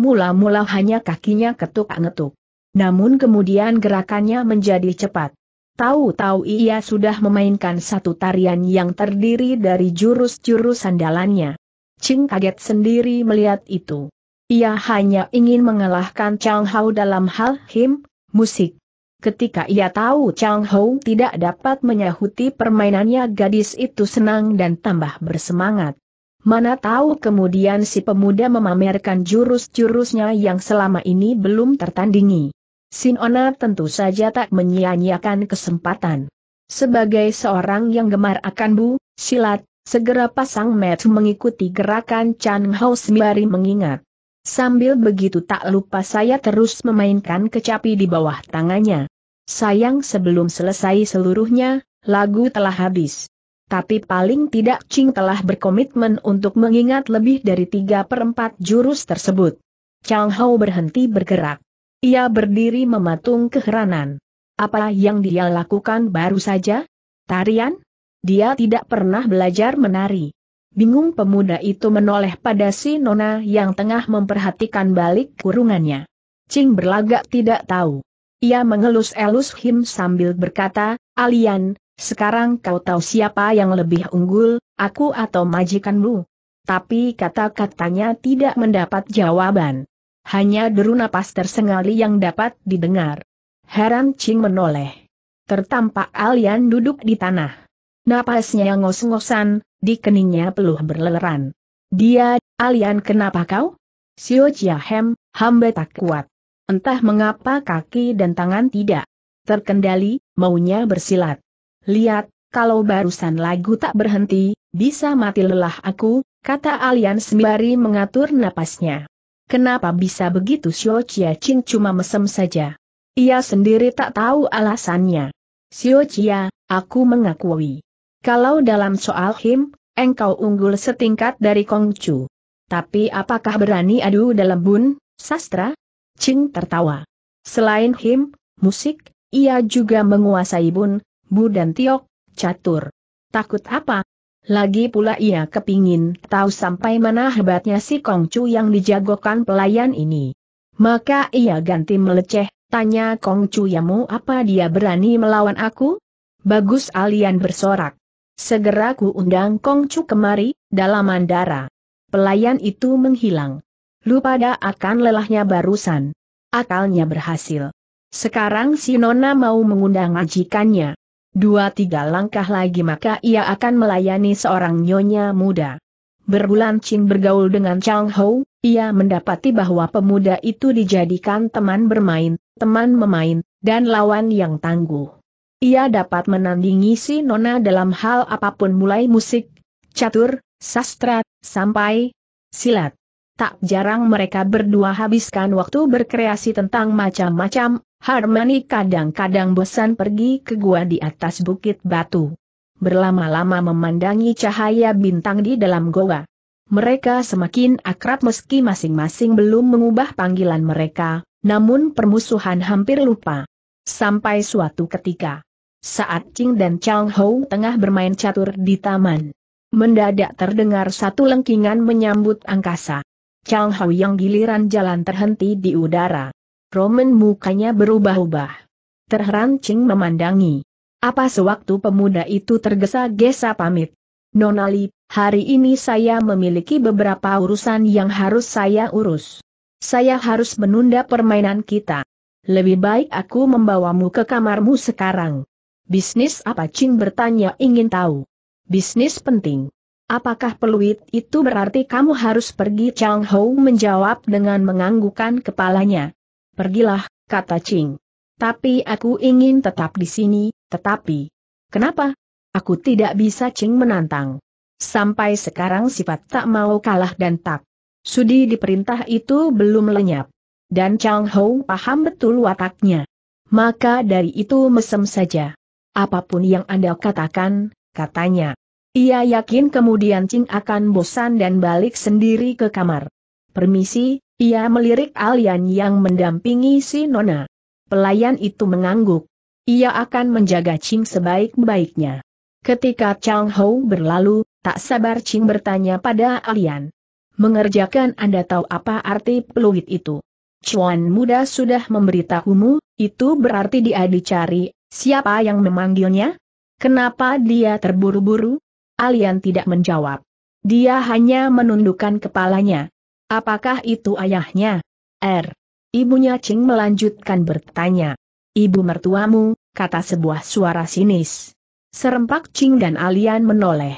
Mula-mula hanya kakinya ketuk-ngetuk. Namun kemudian gerakannya menjadi cepat. Tahu-tahu ia sudah memainkan satu tarian yang terdiri dari jurus-jurus sandalannya. Ching kaget sendiri melihat itu. Ia hanya ingin mengalahkan Chang Hao dalam hal him, musik, Ketika ia tahu Chang Hou tidak dapat menyahuti permainannya gadis itu senang dan tambah bersemangat. Mana tahu kemudian si pemuda memamerkan jurus-jurusnya yang selama ini belum tertandingi. Sin Sinona tentu saja tak menyia-nyiakan kesempatan. Sebagai seorang yang gemar akan bu, silat, segera pasang match mengikuti gerakan Chan Hou sembari mengingat. Sambil begitu tak lupa saya terus memainkan kecapi di bawah tangannya. Sayang sebelum selesai seluruhnya, lagu telah habis. Tapi paling tidak Ching telah berkomitmen untuk mengingat lebih dari tiga perempat jurus tersebut. Chang Hao berhenti bergerak. Ia berdiri mematung keheranan. Apa yang dia lakukan baru saja? Tarian? Dia tidak pernah belajar menari. Bingung pemuda itu menoleh pada si Nona yang tengah memperhatikan balik kurungannya. Cing berlagak tidak tahu. Ia mengelus-elus Him sambil berkata, Alian, sekarang kau tahu siapa yang lebih unggul, aku atau majikanmu? Tapi kata-katanya tidak mendapat jawaban. Hanya deru napas tersengali yang dapat didengar. Heran Cing menoleh. Tertampak Alian duduk di tanah. Napasnya ngos-ngosan, di keningnya peluh berleleran. Dia, Alian kenapa kau? Sio Chiahem, hamba tak kuat. Entah mengapa kaki dan tangan tidak terkendali, maunya bersilat. Lihat, kalau barusan lagu tak berhenti, bisa mati lelah aku, kata Alian sembari mengatur napasnya. Kenapa bisa begitu Sio Chia Ching cuma mesem saja? Ia sendiri tak tahu alasannya. Sio Chia, aku mengakui. Kalau dalam soal him, engkau unggul setingkat dari Kongcu. Tapi apakah berani adu dalam bun, sastra? Ching tertawa. Selain him, musik, ia juga menguasai bun, bu dan tiok, catur. Takut apa? Lagi pula ia kepingin tahu sampai mana hebatnya si Kongcu yang dijagokan pelayan ini. Maka ia ganti meleceh, tanya Kongcu yamu apa dia berani melawan aku? Bagus Alian bersorak segera ku undang Kongcu kemari, dalam mandara. Pelayan itu menghilang. lupa Lupada akan lelahnya barusan. Akalnya berhasil. Sekarang si Nona mau mengundang majikannya. Dua tiga langkah lagi maka ia akan melayani seorang nyonya muda. Berbulan cing bergaul dengan Chang Ho, ia mendapati bahwa pemuda itu dijadikan teman bermain, teman memain, dan lawan yang tangguh. Ia dapat menandingi si Nona dalam hal apapun mulai musik, catur, sastra, sampai silat. Tak jarang mereka berdua habiskan waktu berkreasi tentang macam-macam, harmoni. kadang-kadang bosan pergi ke gua di atas bukit batu. Berlama-lama memandangi cahaya bintang di dalam goa. Mereka semakin akrab meski masing-masing belum mengubah panggilan mereka, namun permusuhan hampir lupa. Sampai suatu ketika, saat Ching dan Chang Hou tengah bermain catur di taman. Mendadak terdengar satu lengkingan menyambut angkasa. Chang Hou yang giliran jalan terhenti di udara. Roman mukanya berubah-ubah. Terheran Ching memandangi. Apa sewaktu pemuda itu tergesa-gesa pamit. Nonali, hari ini saya memiliki beberapa urusan yang harus saya urus. Saya harus menunda permainan kita. Lebih baik aku membawamu ke kamarmu sekarang. Bisnis apa Ching bertanya ingin tahu. Bisnis penting. Apakah peluit itu berarti kamu harus pergi Chang Hou menjawab dengan menganggukan kepalanya. Pergilah, kata Ching. Tapi aku ingin tetap di sini, tetapi... Kenapa? Aku tidak bisa Ching menantang. Sampai sekarang sifat tak mau kalah dan tak. Sudi diperintah itu belum lenyap. Dan Chang Hou paham betul wataknya. Maka dari itu mesem saja apapun yang Anda katakan, katanya. Ia yakin kemudian Cing akan bosan dan balik sendiri ke kamar. Permisi, ia melirik Alian yang mendampingi si Nona. Pelayan itu mengangguk. Ia akan menjaga Cing sebaik-baiknya. Ketika Chang Ho berlalu, tak sabar Cing bertanya pada Alian. Mengerjakan Anda tahu apa arti peluit itu? Chuan muda sudah memberitahumu, itu berarti dia dicari Siapa yang memanggilnya? Kenapa dia terburu-buru? Alian tidak menjawab. Dia hanya menundukkan kepalanya. Apakah itu ayahnya? R. Er. Ibunya Ching melanjutkan bertanya. Ibu mertuamu, kata sebuah suara sinis. Serempak Ching dan Alian menoleh.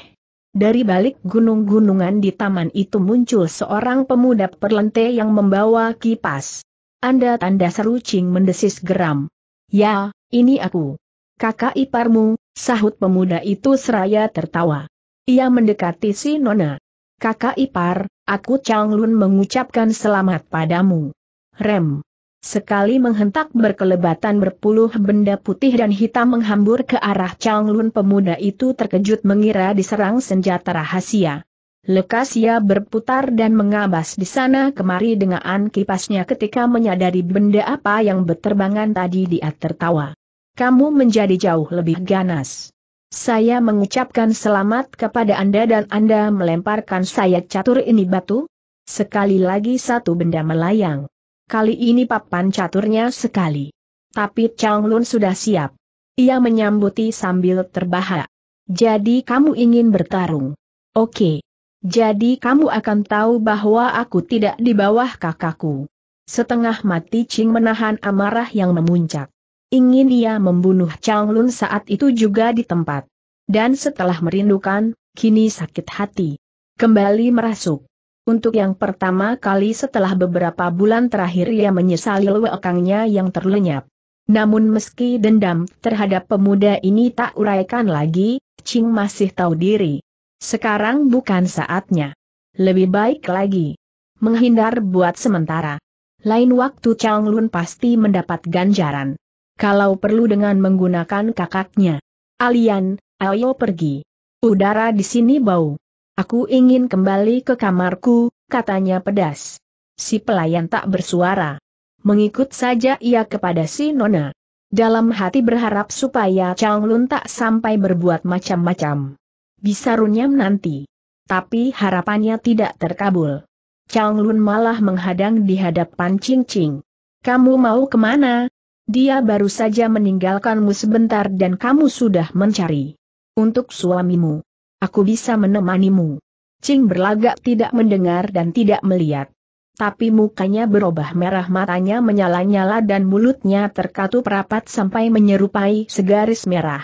Dari balik gunung-gunungan di taman itu muncul seorang pemuda perlente yang membawa kipas. Anda tanda seru Ching mendesis geram. Ya, ini aku. Kakak iparmu, sahut pemuda itu seraya tertawa. Ia mendekati si Nona. Kakak ipar, aku Chang Lun mengucapkan selamat padamu. Rem. Sekali menghentak berkelebatan berpuluh benda putih dan hitam menghambur ke arah Chang Lun pemuda itu terkejut mengira diserang senjata rahasia. Lekas ia berputar dan mengabas di sana kemari dengan kipasnya ketika menyadari benda apa yang berterbangan tadi dia tertawa. Kamu menjadi jauh lebih ganas. Saya mengucapkan selamat kepada Anda dan Anda melemparkan saya catur ini batu? Sekali lagi satu benda melayang. Kali ini papan caturnya sekali. Tapi Chang Lun sudah siap. Ia menyambuti sambil terbahak. Jadi kamu ingin bertarung? Oke. Jadi kamu akan tahu bahwa aku tidak di bawah kakakku. Setengah mati Ching menahan amarah yang memuncak. Ingin ia membunuh Chang Lun saat itu juga di tempat. Dan setelah merindukan, kini sakit hati. Kembali merasuk. Untuk yang pertama kali setelah beberapa bulan terakhir ia menyesali lewekangnya yang terlenyap. Namun meski dendam terhadap pemuda ini tak uraikan lagi, Ching masih tahu diri. Sekarang bukan saatnya. Lebih baik lagi. Menghindar buat sementara. Lain waktu Chang Lun pasti mendapat ganjaran. Kalau perlu dengan menggunakan kakaknya. Alian, ayo pergi. Udara di sini bau. Aku ingin kembali ke kamarku, katanya pedas. Si pelayan tak bersuara. Mengikut saja ia kepada si Nona. Dalam hati berharap supaya Chang Lun tak sampai berbuat macam-macam. Bisa runyam nanti. Tapi harapannya tidak terkabul. Chang Lun malah menghadang di hadapan Ching Ching. Kamu mau kemana? Dia baru saja meninggalkanmu sebentar dan kamu sudah mencari. Untuk suamimu. Aku bisa menemanimu. Ching berlagak tidak mendengar dan tidak melihat. Tapi mukanya berubah merah matanya menyala-nyala dan mulutnya terkatup rapat sampai menyerupai segaris merah.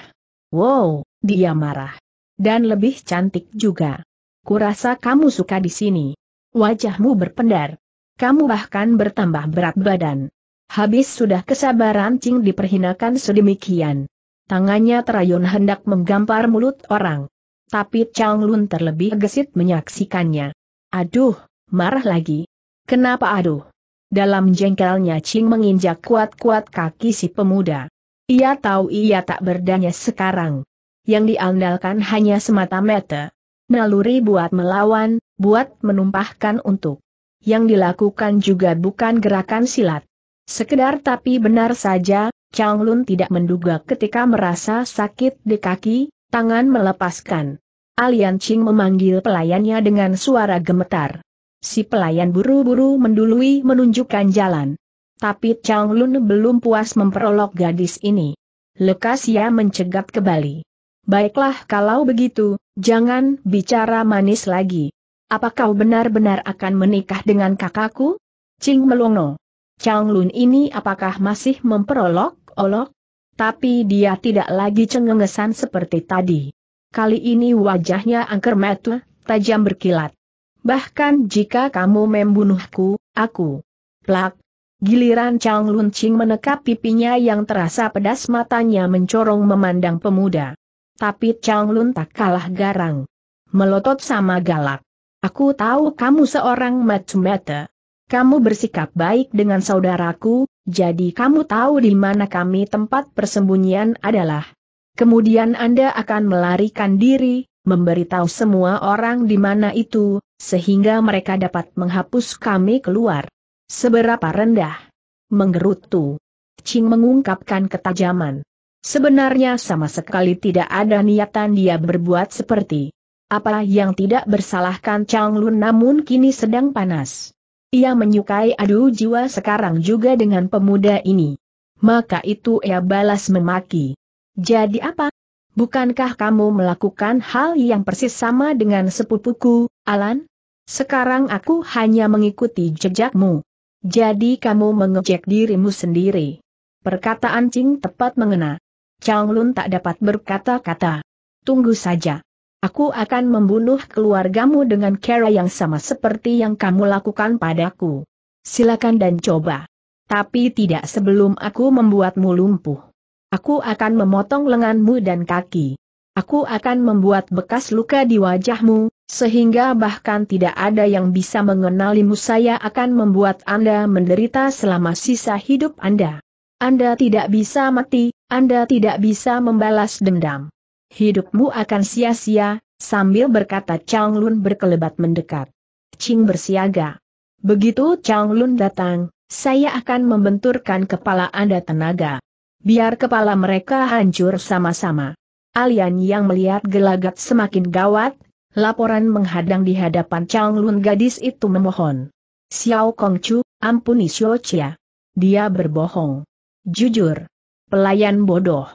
Wow, dia marah. Dan lebih cantik juga. Kurasa kamu suka di sini. Wajahmu berpendar. Kamu bahkan bertambah berat badan. Habis sudah kesabaran Cing diperhinakan sedemikian. Tangannya terayun hendak menggampar mulut orang. Tapi Chang Lun terlebih gesit menyaksikannya. Aduh, marah lagi. Kenapa aduh? Dalam jengkelnya Cing menginjak kuat-kuat kaki si pemuda. Ia tahu ia tak berdaya sekarang yang diandalkan hanya semata-mata naluri buat melawan, buat menumpahkan untuk. Yang dilakukan juga bukan gerakan silat. Sekedar tapi benar saja, Chang Lun tidak menduga ketika merasa sakit di kaki, tangan melepaskan. Alian Ching memanggil pelayannya dengan suara gemetar. Si pelayan buru-buru mendului menunjukkan jalan. Tapi Chang Lun belum puas memperolok gadis ini. Lekas ia mencegat kembali. Baiklah kalau begitu, jangan bicara manis lagi. Apakah benar-benar akan menikah dengan kakakku? Ching melongo. Chang Lun ini apakah masih memperolok-olok? Tapi dia tidak lagi cengengesan seperti tadi. Kali ini wajahnya angker metu, tajam berkilat. Bahkan jika kamu membunuhku, aku. Plak. Giliran Chang Lun Ching menekap pipinya yang terasa pedas matanya mencorong memandang pemuda. Tapi Chang Lun tak kalah garang. Melotot sama galak. Aku tahu kamu seorang mata Kamu bersikap baik dengan saudaraku, jadi kamu tahu di mana kami tempat persembunyian adalah. Kemudian Anda akan melarikan diri, memberitahu semua orang di mana itu, sehingga mereka dapat menghapus kami keluar. Seberapa rendah? Menggerutu. Ching mengungkapkan ketajaman. Sebenarnya sama sekali tidak ada niatan dia berbuat seperti apa yang tidak bersalahkan Chang Lun namun kini sedang panas. Ia menyukai adu jiwa sekarang juga dengan pemuda ini. Maka itu ia balas memaki. Jadi apa? Bukankah kamu melakukan hal yang persis sama dengan sepupuku, Alan? Sekarang aku hanya mengikuti jejakmu. Jadi kamu mengejek dirimu sendiri. Perkataan Ching tepat mengena. Chang Lun tak dapat berkata-kata. Tunggu saja. Aku akan membunuh keluargamu dengan cara yang sama seperti yang kamu lakukan padaku. Silakan dan coba. Tapi tidak sebelum aku membuatmu lumpuh. Aku akan memotong lenganmu dan kaki. Aku akan membuat bekas luka di wajahmu, sehingga bahkan tidak ada yang bisa mengenalimu saya akan membuat Anda menderita selama sisa hidup Anda. Anda tidak bisa mati, anda tidak bisa membalas dendam. Hidupmu akan sia-sia, sambil berkata Chang Lun berkelebat mendekat. Ching bersiaga. Begitu Chang Lun datang, saya akan membenturkan kepala Anda tenaga. Biar kepala mereka hancur sama-sama. Alian yang melihat gelagat semakin gawat, laporan menghadang di hadapan Chang Lun gadis itu memohon. Xiao Kongcu, ampuni Xiao Chia. Dia berbohong. Jujur, pelayan bodoh.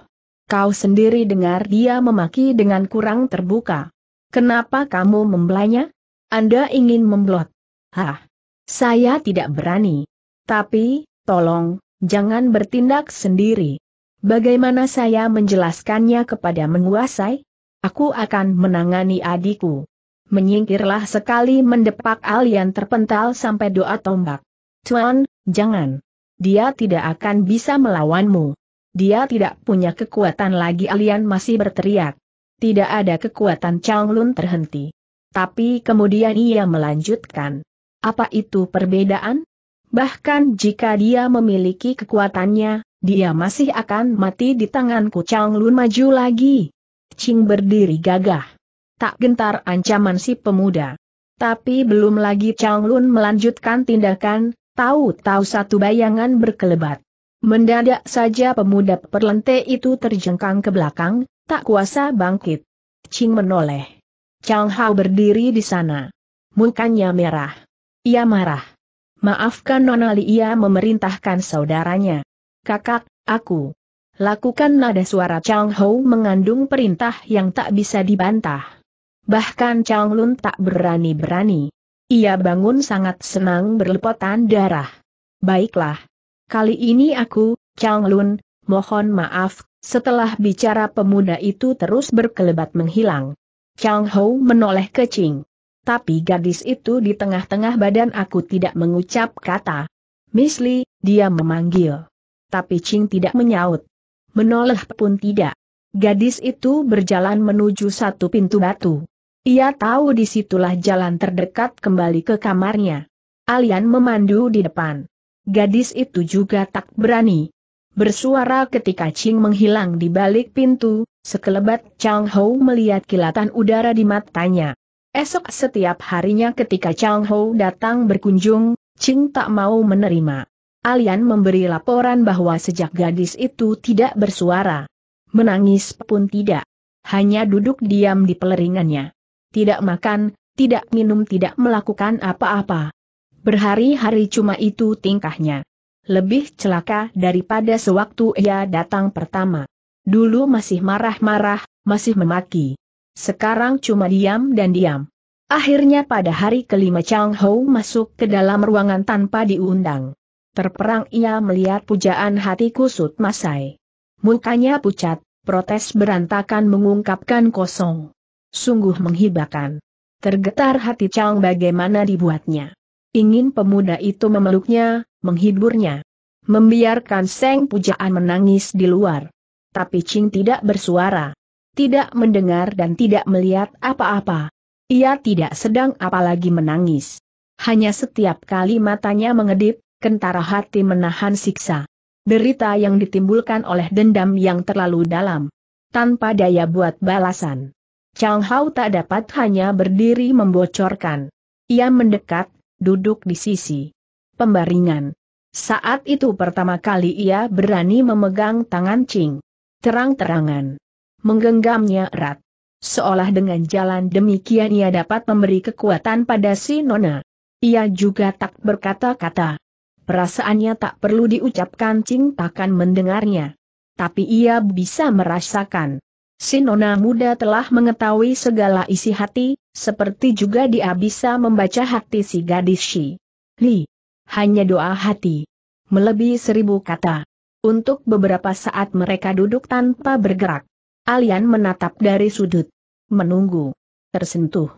Kau sendiri dengar dia memaki dengan kurang terbuka. Kenapa kamu membelanya? Anda ingin memblot? Hah? Saya tidak berani. Tapi, tolong, jangan bertindak sendiri. Bagaimana saya menjelaskannya kepada menguasai? Aku akan menangani adikku. Menyingkirlah sekali mendepak Alian terpental sampai doa tombak. Tuan, jangan. Dia tidak akan bisa melawanmu. Dia tidak punya kekuatan lagi Alian masih berteriak. Tidak ada kekuatan Chang Lun terhenti. Tapi kemudian ia melanjutkan. Apa itu perbedaan? Bahkan jika dia memiliki kekuatannya, dia masih akan mati di tanganku Chang Lun maju lagi. Ching berdiri gagah. Tak gentar ancaman si pemuda. Tapi belum lagi Chang Lun melanjutkan tindakan, tahu-tahu satu bayangan berkelebat. Mendadak saja pemuda perlente itu terjengkang ke belakang, tak kuasa bangkit. Cing menoleh. Chang Hao berdiri di sana. Mukanya merah. Ia marah. Maafkan Nonali ia memerintahkan saudaranya. Kakak, aku. Lakukan nada suara Chang Hao mengandung perintah yang tak bisa dibantah. Bahkan Chang Lun tak berani-berani. Ia bangun sangat senang berlepotan darah. Baiklah, Kali ini aku, Chang Lun, mohon maaf, setelah bicara pemuda itu terus berkelebat menghilang. Chang Hou menoleh ke Ching. Tapi gadis itu di tengah-tengah badan aku tidak mengucap kata. Miss Lee, dia memanggil. Tapi Ching tidak menyaut. Menoleh pun tidak. Gadis itu berjalan menuju satu pintu batu. Ia tahu disitulah jalan terdekat kembali ke kamarnya. Alian memandu di depan gadis itu juga tak berani. Bersuara ketika Ching menghilang di balik pintu, sekelebat Chang Hou melihat kilatan udara di matanya. Esok setiap harinya ketika Chang Hou datang berkunjung, Ching tak mau menerima. Alian memberi laporan bahwa sejak gadis itu tidak bersuara. Menangis pun tidak. Hanya duduk diam di peleringannya. Tidak makan, tidak minum tidak melakukan apa-apa. Berhari-hari cuma itu tingkahnya. Lebih celaka daripada sewaktu ia datang pertama. Dulu masih marah-marah, masih memaki. Sekarang cuma diam dan diam. Akhirnya pada hari kelima Chang Hou masuk ke dalam ruangan tanpa diundang. Terperang ia melihat pujaan hati kusut Masai. Mukanya pucat, protes berantakan mengungkapkan kosong. Sungguh menghibakan. Tergetar hati Chang bagaimana dibuatnya ingin pemuda itu memeluknya, menghiburnya. Membiarkan Seng Pujaan menangis di luar. Tapi Ching tidak bersuara. Tidak mendengar dan tidak melihat apa-apa. Ia tidak sedang apalagi menangis. Hanya setiap kali matanya mengedip, kentara hati menahan siksa. Derita yang ditimbulkan oleh dendam yang terlalu dalam. Tanpa daya buat balasan. Chang Hao tak dapat hanya berdiri membocorkan. Ia mendekat, duduk di sisi pembaringan. Saat itu pertama kali ia berani memegang tangan Ching. Terang-terangan. Menggenggamnya erat. Seolah dengan jalan demikian ia dapat memberi kekuatan pada si Nona. Ia juga tak berkata-kata. Perasaannya tak perlu diucapkan Ching takkan mendengarnya. Tapi ia bisa merasakan. Si Nona muda telah mengetahui segala isi hati, seperti juga dia bisa membaca hati si gadis Shi. Li. Hanya doa hati. Melebihi seribu kata. Untuk beberapa saat mereka duduk tanpa bergerak. Alian menatap dari sudut. Menunggu. Tersentuh.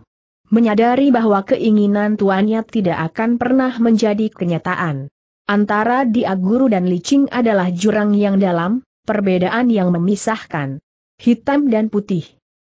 Menyadari bahwa keinginan tuannya tidak akan pernah menjadi kenyataan. Antara dia guru dan licing adalah jurang yang dalam, perbedaan yang memisahkan. Hitam dan putih.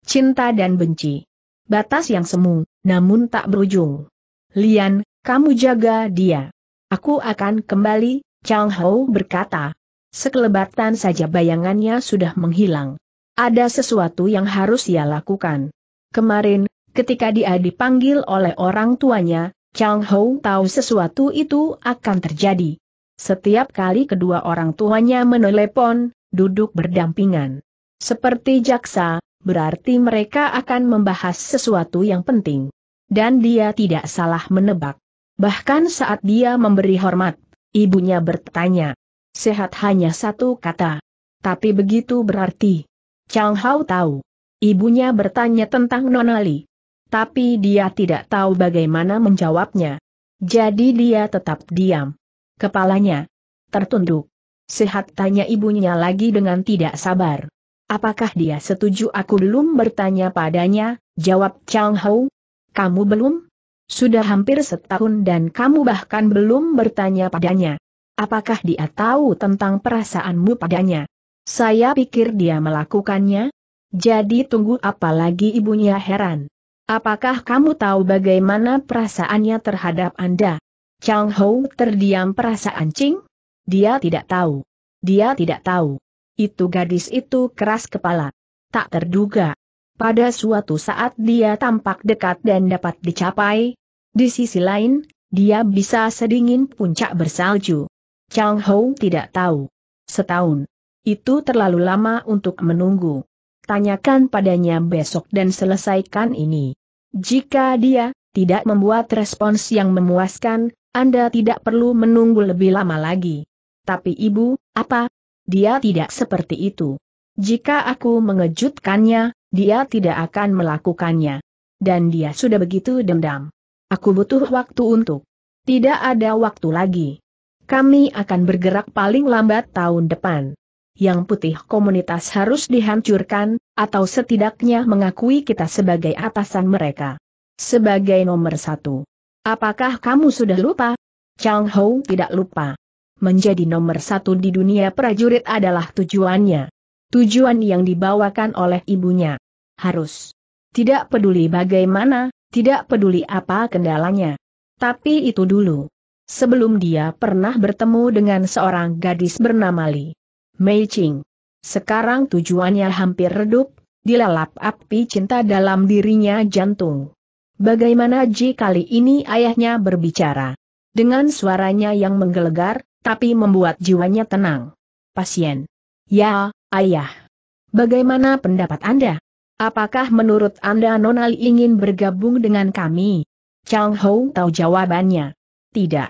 Cinta dan benci batas yang semu, namun tak berujung. Lian, kamu jaga dia. Aku akan kembali, Chang Hou berkata. Sekelebatan saja bayangannya sudah menghilang. Ada sesuatu yang harus ia lakukan. Kemarin, ketika dia dipanggil oleh orang tuanya, Chang Hou tahu sesuatu itu akan terjadi. Setiap kali kedua orang tuanya menelepon, duduk berdampingan. Seperti jaksa, berarti mereka akan membahas sesuatu yang penting. Dan dia tidak salah menebak. Bahkan saat dia memberi hormat, ibunya bertanya. Sehat hanya satu kata. Tapi begitu berarti. Chang Hao tahu. Ibunya bertanya tentang Nonali. Tapi dia tidak tahu bagaimana menjawabnya. Jadi dia tetap diam. Kepalanya tertunduk. Sehat tanya ibunya lagi dengan tidak sabar. Apakah dia setuju aku belum bertanya padanya, jawab Chang Hou. Kamu belum? Sudah hampir setahun dan kamu bahkan belum bertanya padanya. Apakah dia tahu tentang perasaanmu padanya? Saya pikir dia melakukannya. Jadi tunggu apa lagi ibunya heran. Apakah kamu tahu bagaimana perasaannya terhadap Anda? Chang Hou terdiam perasaan Ching? Dia tidak tahu. Dia tidak tahu. Itu gadis itu keras kepala. Tak terduga. Pada suatu saat dia tampak dekat dan dapat dicapai. Di sisi lain, dia bisa sedingin puncak bersalju. Chang Hou tidak tahu. Setahun. Itu terlalu lama untuk menunggu. Tanyakan padanya besok dan selesaikan ini. Jika dia tidak membuat respons yang memuaskan, Anda tidak perlu menunggu lebih lama lagi. Tapi ibu, apa dia tidak seperti itu. Jika aku mengejutkannya, dia tidak akan melakukannya. Dan dia sudah begitu dendam. Aku butuh waktu untuk. Tidak ada waktu lagi. Kami akan bergerak paling lambat tahun depan. Yang putih komunitas harus dihancurkan, atau setidaknya mengakui kita sebagai atasan mereka. Sebagai nomor satu. Apakah kamu sudah lupa? Chang Hou tidak lupa menjadi nomor satu di dunia prajurit adalah tujuannya. Tujuan yang dibawakan oleh ibunya. Harus. Tidak peduli bagaimana, tidak peduli apa kendalanya. Tapi itu dulu. Sebelum dia pernah bertemu dengan seorang gadis bernama Li Mei Ching. Sekarang tujuannya hampir redup, dilalap api cinta dalam dirinya jantung. Bagaimana Ji kali ini ayahnya berbicara? Dengan suaranya yang menggelegar, tapi membuat jiwanya tenang. Pasien. Ya, ayah. Bagaimana pendapat Anda? Apakah menurut Anda Nonal ingin bergabung dengan kami? Chang Hou tahu jawabannya. Tidak.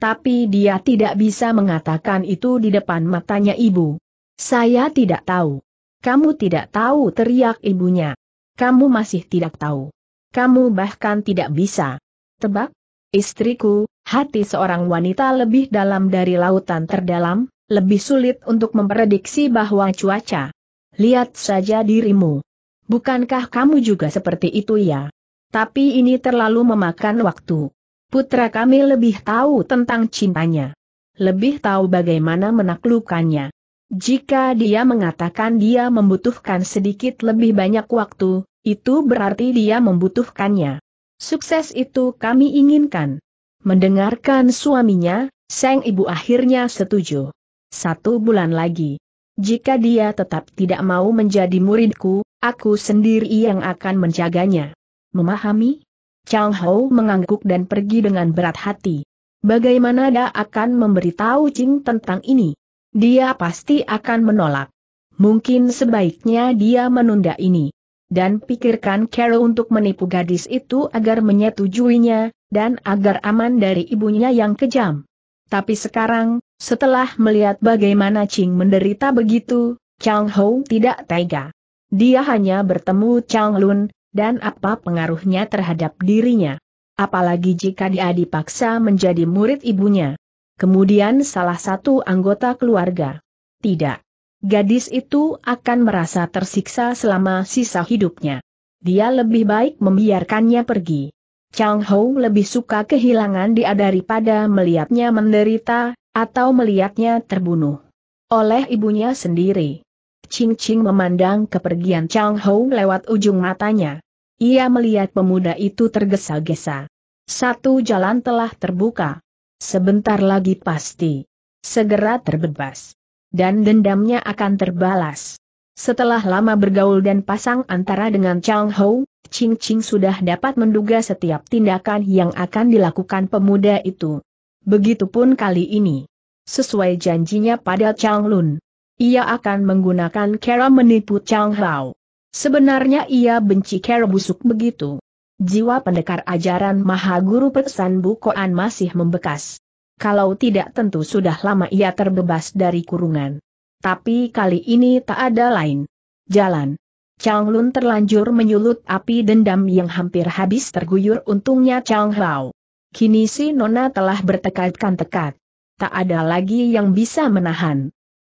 Tapi dia tidak bisa mengatakan itu di depan matanya ibu. Saya tidak tahu. Kamu tidak tahu teriak ibunya. Kamu masih tidak tahu. Kamu bahkan tidak bisa. Tebak? Istriku, hati seorang wanita lebih dalam dari lautan terdalam, lebih sulit untuk memprediksi bahwa cuaca. Lihat saja dirimu. Bukankah kamu juga seperti itu ya? Tapi ini terlalu memakan waktu. Putra kami lebih tahu tentang cintanya. Lebih tahu bagaimana menaklukkannya. Jika dia mengatakan dia membutuhkan sedikit lebih banyak waktu, itu berarti dia membutuhkannya. Sukses itu kami inginkan. Mendengarkan suaminya, sang ibu akhirnya setuju. Satu bulan lagi. Jika dia tetap tidak mau menjadi muridku, aku sendiri yang akan menjaganya. Memahami? Chang Hao mengangguk dan pergi dengan berat hati. Bagaimana dia akan memberitahu Jing tentang ini? Dia pasti akan menolak. Mungkin sebaiknya dia menunda ini dan pikirkan Carol untuk menipu gadis itu agar menyetujuinya, dan agar aman dari ibunya yang kejam. Tapi sekarang, setelah melihat bagaimana Ching menderita begitu, Chang Hou tidak tega. Dia hanya bertemu Chang Lun, dan apa pengaruhnya terhadap dirinya. Apalagi jika dia dipaksa menjadi murid ibunya. Kemudian salah satu anggota keluarga. Tidak gadis itu akan merasa tersiksa selama sisa hidupnya. Dia lebih baik membiarkannya pergi. Chang Hou lebih suka kehilangan dia daripada melihatnya menderita, atau melihatnya terbunuh. Oleh ibunya sendiri. Ching Ching memandang kepergian Chang Hou lewat ujung matanya. Ia melihat pemuda itu tergesa-gesa. Satu jalan telah terbuka. Sebentar lagi pasti. Segera terbebas dan dendamnya akan terbalas. Setelah lama bergaul dan pasang antara dengan Chang Hou, Ching Ching sudah dapat menduga setiap tindakan yang akan dilakukan pemuda itu. Begitupun kali ini. Sesuai janjinya pada Chang Lun, ia akan menggunakan cara menipu Chang Hao. Sebenarnya ia benci cara busuk begitu. Jiwa pendekar ajaran Mahaguru Pesan Bukoan masih membekas kalau tidak tentu sudah lama ia terbebas dari kurungan. Tapi kali ini tak ada lain. Jalan. Chang Lun terlanjur menyulut api dendam yang hampir habis terguyur untungnya Chang Hao. Kini si Nona telah bertekad tekad, Tak ada lagi yang bisa menahan.